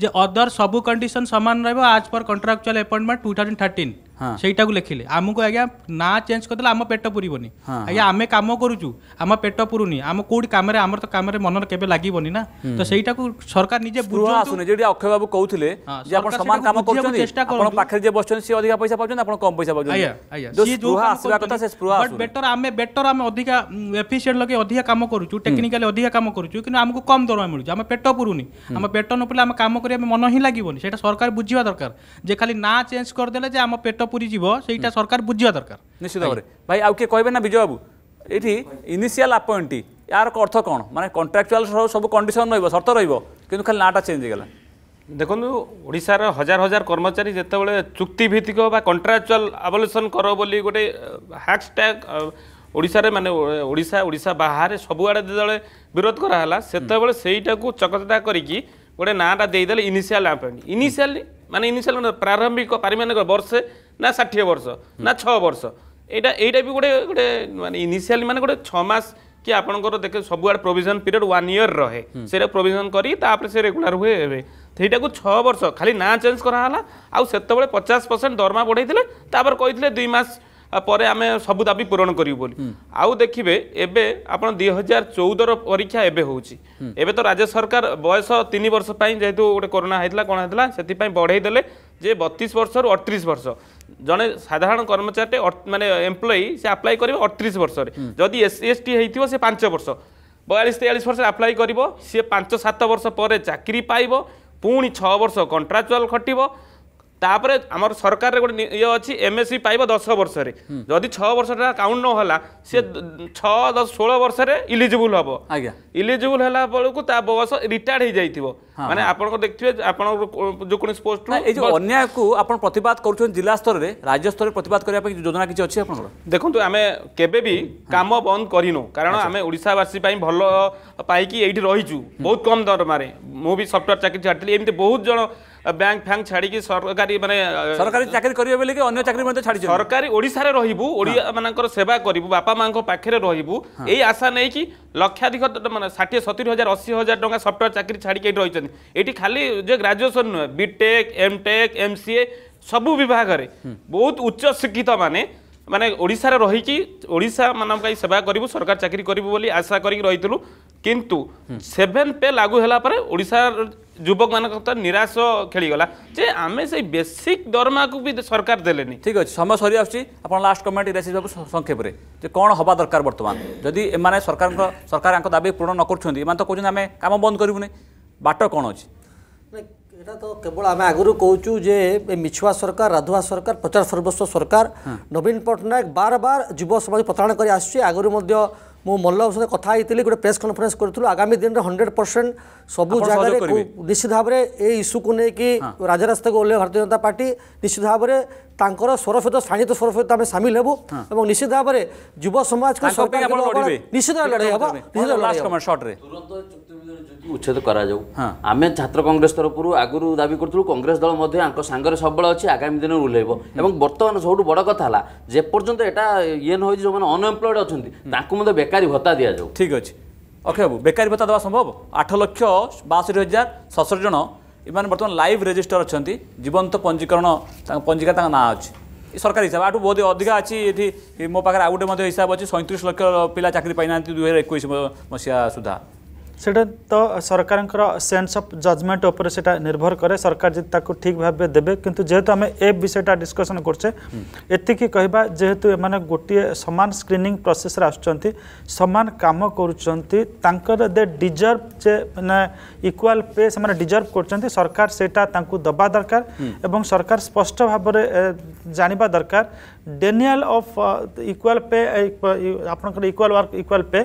जे अदर सब कंडीशन समान रहबो आज पर कॉन्ट्रैक्चुअल अपॉइंटमेंट 2013 ସେଇଟାକୁ ଲେଖିଲେ ଆମକୁ ଆଜ୍ଞା ନାଁ ଚେଞ୍ଜ କରିଦେଲେ ଆମ ପେଟ ପୁରିବନି ଆଜ୍ଞା ଆମେ କାମ କରୁଛୁ ଆମ ପେଟ ପୁରୁନି ଆମ କୋଉଠି କାମରେ ଆମର ତ କାମରେ ମନରେ କେବେ ଲାଗିବନି ନା ତ ସେଇଟାକୁ ସରକାର ନିଜେ ଆସୁନି
ଯେଠି ଅକ୍ଷୟ ବାବୁ କହୁଥିଲେ କାମ କରୁଛନ୍ତି ଆପଣ ପାଖରେ ଯିଏ ବସୁଛନ୍ତି ସିଏ ଅଧିକା ପଇସା ପାଉଛନ୍ତି ଆପଣ କମ ପଇସା ପାଉଛନ୍ତି ଆଜ୍ଞା ଆଜ୍ଞା ସିଏ ଯୋଉ ଆସିବା କଥା ସେ
ଆମେ ବେଟର ଆମେ ଅଧିକା ଏଫିସିଏଣ୍ଟ ଲଗେଇ ଅଧିକା କାମ କରୁଛୁ ଟେକ୍ନିକାଲି ଅଧିକା କାମ କରୁଛୁ କିନ୍ତୁ ଆମକୁ କମ ଦରମା ମିଳୁଛି ଆମ ପେଟ ପୁରୁନି ଆମ ପେଟ ନ ପୁରିଲେ ଆମେ କାମ କରିବା ମନ ହିଁ ଲାଗିବନି ସେଇଟା ସରକାର ବୁଝିବା ଦରକାର ଯେ ଖାଲି ନା ଚେଞ୍ଜ କରିଦେଲେ ଯେ ଆମ ପେଟ পুরী ସେଇଟା ସରକାର ବୁଝିବା ଦରକାର ନିଶ୍ଚିତ ଭାବରେ ଭାଇ ଆଉ କିଏ କହିବେ ନା ବିଜୟ
ବାବୁ ଏଇଠି ଇନିସିଆଲ ইনিশিয়াল আপয়েন্টি ଏହାର ଅର୍ଥ କଣ ମାନେ কন্ট্রাকচুয়াল সব কন্ডিশন
রহব ରହିବ রহব কিন্তু খালি নাটা চেঞ্জ হয়ে গেলা ଦେଖନ୍ତୁ ଓଡ଼ିଶାର ହଜାର ହଜାର କର୍ମଚାରୀ ଯେତେବେଳେ ଚୁକ୍ତିଭିତ୍ତିକ ବା କଣ୍ଟ୍ରାକ୍ଚୁଆଲ ଆବଲ୍ୟୁସନ୍ କର ବୋଲି ଗୋଟେ ହ୍ୟାକ୍ସଟ୍ୟାଗ୍ ଓଡ଼ିଶାରେ ମାନେ ଓଡ଼ିଶା ଓଡ଼ିଶା ବାହାରେ ସବୁଆଡ଼େ ଯେତେବେଳେ ବିରୋଧ କରାହେଲା ସେତେବେଳେ ସେଇଟାକୁ ଚକଚଟା କରିକି ଗୋଟେ ନାଁଟା ଦେଇଦେଲେ ଇନିସିଆଲ୍ ଆପଏଣ୍ଟ ଇନିସିଆଲ୍ ମାନେ ଇନିସିଆଲ୍ ପ୍ରାରମ୍ଭିକ ପାରିମାନିକ ବର୍ଷେ ନା ଷାଠିଏ ବର୍ଷ ନା ଛଅ ବର୍ଷ ଏଇଟା ଏଇଟା ବି ଗୋଟେ ଗୋଟେ ମାନେ ଇନିସିଆଲି ମାନେ ଗୋଟେ ଛଅ ମାସ କି ଆପଣଙ୍କର ଦେଖେ ସବୁଆଡ଼େ ପ୍ରୋଭିଜନ୍ ପିରିୟଡ଼ ୱାନ୍ ଇୟର୍ ରହେ ସେଇଟା ପ୍ରୋଭିଜନ୍ କରି ତାପରେ ସେ ରେଗୁଲାର ହୁଏ ଏବେ ସେଇଟାକୁ ଛଅ ବର୍ଷ ଖାଲି ନାଁ ଚେଞ୍ଜ କରାହେଲା ଆଉ ସେତେବେଳେ ପଚାଶ ପରସେଣ୍ଟ ଦରମା ବଢ଼େଇଥିଲେ ତାପରେ କହିଥିଲେ ଦୁଇ ମାସ ପରେ ଆମେ ସବୁ ଦାବି ପୂରଣ କରିବୁ ବୋଲି ଆଉ ଦେଖିବେ ଏବେ ଆପଣ ଦୁଇ ହଜାର ଚଉଦର ପରୀକ୍ଷା ଏବେ ହେଉଛି ଏବେ ତ ରାଜ୍ୟ ସରକାର ବୟସ ତିନି ବର୍ଷ ପାଇଁ ଯେହେତୁ ଗୋଟେ କରୋନା ହେଇଥିଲା କ'ଣ ହେଇଥିଲା ସେଥିପାଇଁ ବଢ଼େଇ ଦେଲେ যে বতিশ বর্ষর অড়তিশ বর্ষ জনে সাধারণ কর্মচারীটে মানে এমপ্লয়ি সে আপ্লাই করবে অড়তিশ বর্ষরে যদি এস সি এসটি হয়েছিল সে পাঁচ বর্ষ বয়াল্লিশ তেয়াল্লিশ বর্ষ আপ্লাই করব সি পাঁচ সাত বর্ষ পরে চাকরি পাইব পুঁ ছ বর্ষ কন্ট্রাকচুয়াল খটিব ତାପରେ ଆମର ସରକାରରେ ଗୋଟେ ଇଏ ଅଛି ଏମ୍ଏସ୍ସି ପାଇବ ଦଶ ବର୍ଷରେ ଯଦି ଛଅ ବର୍ଷଟା କାଉଣ୍ଟ ନ ହେଲା ସେ ଛଅ ଦଶ ଷୋହଳ ବର୍ଷରେ ଇଲିଜିବୁଲ ହବ ଆଜ୍ଞା ଇଲିଜିବୁଲ ହେଲା ବେଳକୁ ତା ବୟସ ରିଟାୟାର୍ଡ ହେଇଯାଇଥିବ ମାନେ ଆପଣଙ୍କ ଦେଖିବେ ଆପଣଙ୍କ ଯେକୌଣସି ପୋଷ୍ଟ ଏଇ ଯେଉଁ ଅନ୍ୟାୟକୁ ଆପଣ ପ୍ରତିବାଦ କରୁଛନ୍ତି ଜିଲ୍ଲା ସ୍ତରରେ ରାଜ୍ୟ ସ୍ତରରେ ପ୍ରତିବାଦ କରିବା ପାଇଁ ଯୋଜନା କିଛି ଅଛି ଆପଣଙ୍କର ଦେଖନ୍ତୁ ଆମେ କେବେ ବି କାମ ବନ୍ଦ କରିନୁ କାରଣ ଆମେ ଓଡ଼ିଶାବାସୀ ପାଇଁ ଭଲ ପାଇକି ଏଇଠି ରହିଛୁ ବହୁତ କମ୍ ଦରମାରେ ମୁଁ ବି ସଫ୍ଟୱେୟାର ଚାକିରି ଛାଡ଼ିଥିଲି ଏମିତି ବହୁତ ଜଣ ବ୍ୟାଙ୍କ ଫ୍ୟାଙ୍କ ଛାଡ଼ିକି ସରକାରୀ ମାନେ ସରକାରୀ ଚାକିରି କରିବେ ବୋଲିକି ଅନ୍ୟ ଚାକିରି ମଧ୍ୟ ଛାଡ଼ିଛନ୍ତି ସରକାରୀ ଓଡ଼ିଶାରେ ରହିବୁ ଓଡ଼ିଆ ମାନଙ୍କର ସେବା କରିବୁ ବାପା ମାଆଙ୍କ ପାଖରେ ରହିବୁ ଏଇ ଆଶା ନେଇକି ଲକ୍ଷାଧିକ ମାନେ ଷାଠିଏ ସତୁରି ହଜାର ଅଶୀ ହଜାର ଟଙ୍କା ସଫ୍ଟୱେୟାର ଚାକିରି ଛାଡ଼ିକି ଏଠି ରହିଛନ୍ତି ଏଠି ଖାଲି ଯେ ଗ୍ରାଜୁଏସନ୍ ନୁହେଁ ବିଟେକ୍ ଏମ୍ ଟେକ୍ ଏମ୍ ସିଏ ସବୁ ବିଭାଗରେ ବହୁତ ଉଚ୍ଚ ଶିକ୍ଷିତ ମାନେ ମାନେ ଓଡ଼ିଶାରେ ରହିକି ଓଡ଼ିଶା ମାନଙ୍କ ପାଇଁ ସେବା କରିବୁ ସରକାର ଚାକିରି କରିବୁ ବୋଲି ଆଶା କରିକି ରହିଥିଲୁ କିନ୍ତୁ ସେଭେନ୍ ପେ ଲାଗୁ ହେଲା ପରେ ଓଡ଼ିଶାର ଯୁବକମାନଙ୍କ ନିରାଶ ଖେଳିଗଲା ଯେ ଆମେ ସେଇ ବେସିକ୍ ଦରମାକୁ ବି ସରକାର ଦେଲେନି ଠିକ୍ ଅଛି ସମୟ ସରି ଆସୁଛି ଆପଣ ଲାଷ୍ଟ କମେଣ୍ଟ ଇରାଶିବାକୁ ସଂକ୍ଷେପରେ ଯେ କ'ଣ
ହେବା ଦରକାର ବର୍ତ୍ତମାନ ଯଦି ଏମାନେ ସରକାରଙ୍କ ସରକାର ୟାଙ୍କ ଦାବି ପୂରଣ ନ କରୁଛନ୍ତି ଏମାନେ ତ କହୁଛନ୍ତି ଆମେ କାମ ବନ୍ଦ କରିବୁନି
ବାଟ କ'ଣ ଅଛି ଏଇଟା ତ କେବଳ ଆମେ ଆଗରୁ କହୁଛୁ ଯେ ଏ ମିଛୁଆ ସରକାର ରାଧୁଆ ସରକାର ପ୍ରଚାର ସର୍ବସ୍ୱ ସରକାର ନବୀନ ପଟ୍ଟନାୟକ ବାର ବାର ଯୁବ ସମାଜ ପ୍ରତାରଣ କରି ଆସୁଛି ଆଗରୁ ମଧ୍ୟ ମୁଁ ମଲ୍ଲବାବୁ ସହିତ କଥା ହେଇଥିଲି ଗୋଟେ ପ୍ରେସ୍ କନଫରେନ୍ସ କରିଥିଲୁ ଆଗାମୀ ଦିନରେ ହଣ୍ଡ୍ରେଡ଼ ପରସେଣ୍ଟ ସବୁ ଜାଗାରେ ନିଶ୍ଚିତ ଭାବରେ ଏ ଇସ୍ୟୁକୁ ନେଇକି ରାଜରାସ୍ତାକୁ ଓହ୍ଲାଇବ ଭାରତୀୟ ଜନତା ପାର୍ଟି ନିଶ୍ଚିତ ଭାବରେ ତାଙ୍କର ସ୍ୱର ସହିତ ସ୍ଥାନିତ ସ୍ୱର ସହିତ ଆମେ ସାମିଲ ହେବୁ ଏବଂ ନିଶ୍ଚିତ ଭାବରେ ଯୁବ ସମାଜକୁ ନିଶ୍ଚିତ ଲଢ଼େଇ ହେବ ନିଶ୍ଚିତ
ଲଢ଼େଇ ହେବ ଉଚ୍ଛେଦ କରାଯାଉ ଆମେ ଛାତ୍ର କଂଗ୍ରେସ ତରଫରୁ ଆଗରୁ ଦାବି କରୁଥିଲୁ କଂଗ୍ରେସ ଦଳ ମଧ୍ୟ ୟାଙ୍କ ସାଙ୍ଗରେ ସବୁବେଳେ ଅଛି ଆଗାମୀ ଦିନରେ ଓହ୍ଲାଇବ ଏବଂ ବର୍ତ୍ତମାନ ସବୁଠୁ ବଡ଼ କଥା ହେଲା ଯେପର୍ଯ୍ୟନ୍ତ ଏଇଟା ଇଏ ନ ହୋଇଛି ଯେଉଁମାନେ ଅନଏମ୍ପ୍ଲଏଡ଼୍
ଅଛନ୍ତି ତାଙ୍କୁ ମଧ୍ୟ ବେକାରୀ ଭତ୍ତା ଦିଆଯାଉ ଠିକ୍ ଅଛି ଅକ୍ଷୟ ବାବୁ ବେକାରୀ ଭତ୍ତା ଦେବା ସମ୍ଭବ ଆଠ ଲକ୍ଷ ବାଷଠି ହଜାର ସତଷଠି ଜଣ ଏମାନେ ବର୍ତ୍ତମାନ ଲାଇଭ୍ ରେଜିଷ୍ଟର ଅଛନ୍ତି ଜୀବନ୍ତ ପଞ୍ଜୀକରଣ ତାଙ୍କ ପଞ୍ଜିକା ତାଙ୍କ ନାଁ ଅଛି ଏ ସରକାରୀ ହିସାବ ଆଠୁ ବହୁତ ଅଧିକା ଅଛି ଏଠି ମୋ ପାଖରେ ଆଉ ଗୋଟେ ମଧ୍ୟ ହିସାବ ଅଛି ସଇଁତିରିଶ ଲକ୍ଷ ପିଲା ଚାକିରି ପାଇନାହାନ୍ତି ଦୁଇହଜାର ଏକୋଇଶ ମସିହା ସୁଦ୍ଧା
সেটা তো সরকারঙ্কর সেন্স অফ জজমেন্ট উপরে সেটা নির্ভর করে সরকার যদি তাকে ঠিক ভাবে দেবে কিন্তু যেহেতু আমি এ বিষয়টা ডিসকসন করছে এতিকি কহবা যেহেতু এমানে গোটিয়ে সমান স্ক্রিনিং প্রসেসরে আসছেন সমান কাম করছেন তাঁকর দে ডিজর্ভ যে মানে ইকুয়াল পে সে ডিজর্ভ করছেন সরকার সেটা তাঁকু দেবা দরকার এবং সরকার স্পষ্ট ভাবে জাঁয়া দরকার ডেনিয়াল অফ ইকুয়াল পে আপনার equal work equal pay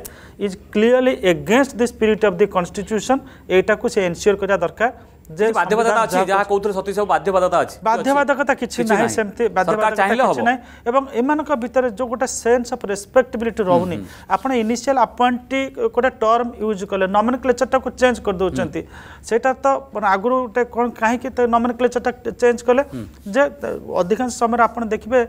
is clearly against the spirit of the constitution एटा को से एनसीओर करा दरकार যে বাধ্যবাধকতা আছে যাহা কৌতুরে সতী সব বাধ্যবাধকতা আছে বাধ্যবাধকতা কিছু নাই সেমতি বাধ্যবাধকতা কিছু নাই এবং এমানক ভিতরে যে গোটা সেন্স অফ রেসপেক্টিবিলিটি রহুনি আপনা ইনিশিয়াল আপয়েন্টটি গোটা টার্ম ইউজ কলে নমিনক্লেচারটাকু চেঞ্জ করে দউচন্তি সেটা তো মানে আগুরু গোটে কোন কাহিকি নমিনক্লেচারটা চেঞ্জ কলে যে অধিকাংশ সময় আপনি দেখবে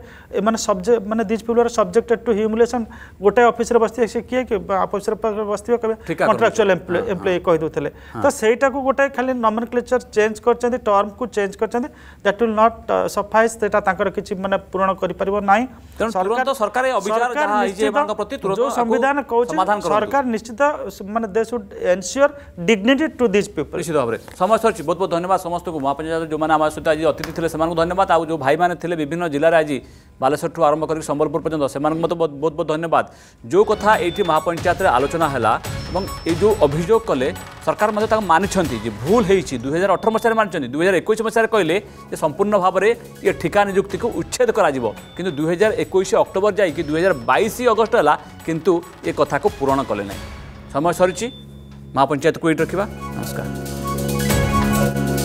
এমানে সবজেক্ট মানে these people are subjected to humiliation গোটে অফিসরে বসতিবে সে কিয়ে কি অফিসরে বসতিবে কবে কন্ট্রাকচুয়াল এমপ্লয়ি কই দউতলে তো সেইটাকু গোটে খালি নমিনক্লেচার टेम्परेचर चेंज कर टर्म को चेंज कर दैट विल नॉट सफाइस किसी मैंने पूरण कर सरकार निश्चित मैं they ensure dignity to this people निश्चित
भाव में समय सर बहुत बहुत धन्यवाद समस्त को महापंच जो मैंने सहित आज अतिथि थे धन्यवाद आज जो भाई मैंने थे विभिन्न जिले में आज बालेश्वर ठू आरंभ कर सम्बलपुर पर्यटन से मत बहुत बहुत धन्यवाद जो कथ ये महापंचायत आलोचना है ये अभोग कले सरकार मानी भूल हो दुई দুই হাজার অঠর মশায় মানিছেন দুই হাজার একুশ মশায় কে যে সম্পূর্ণ ভাবে ইয়ে ঠিকা নিযুক্তিকে উচ্ছেদ করা কিন্তু দুই হাজার একুশ অক্টোবর যাই দুই হাজার বাইশ অগস্ট হল কিন্তু এ কথাকে পূরণ কলে না সময় সরিছি মহাপঞ্চায়েত কুইট রাখা নমস্কার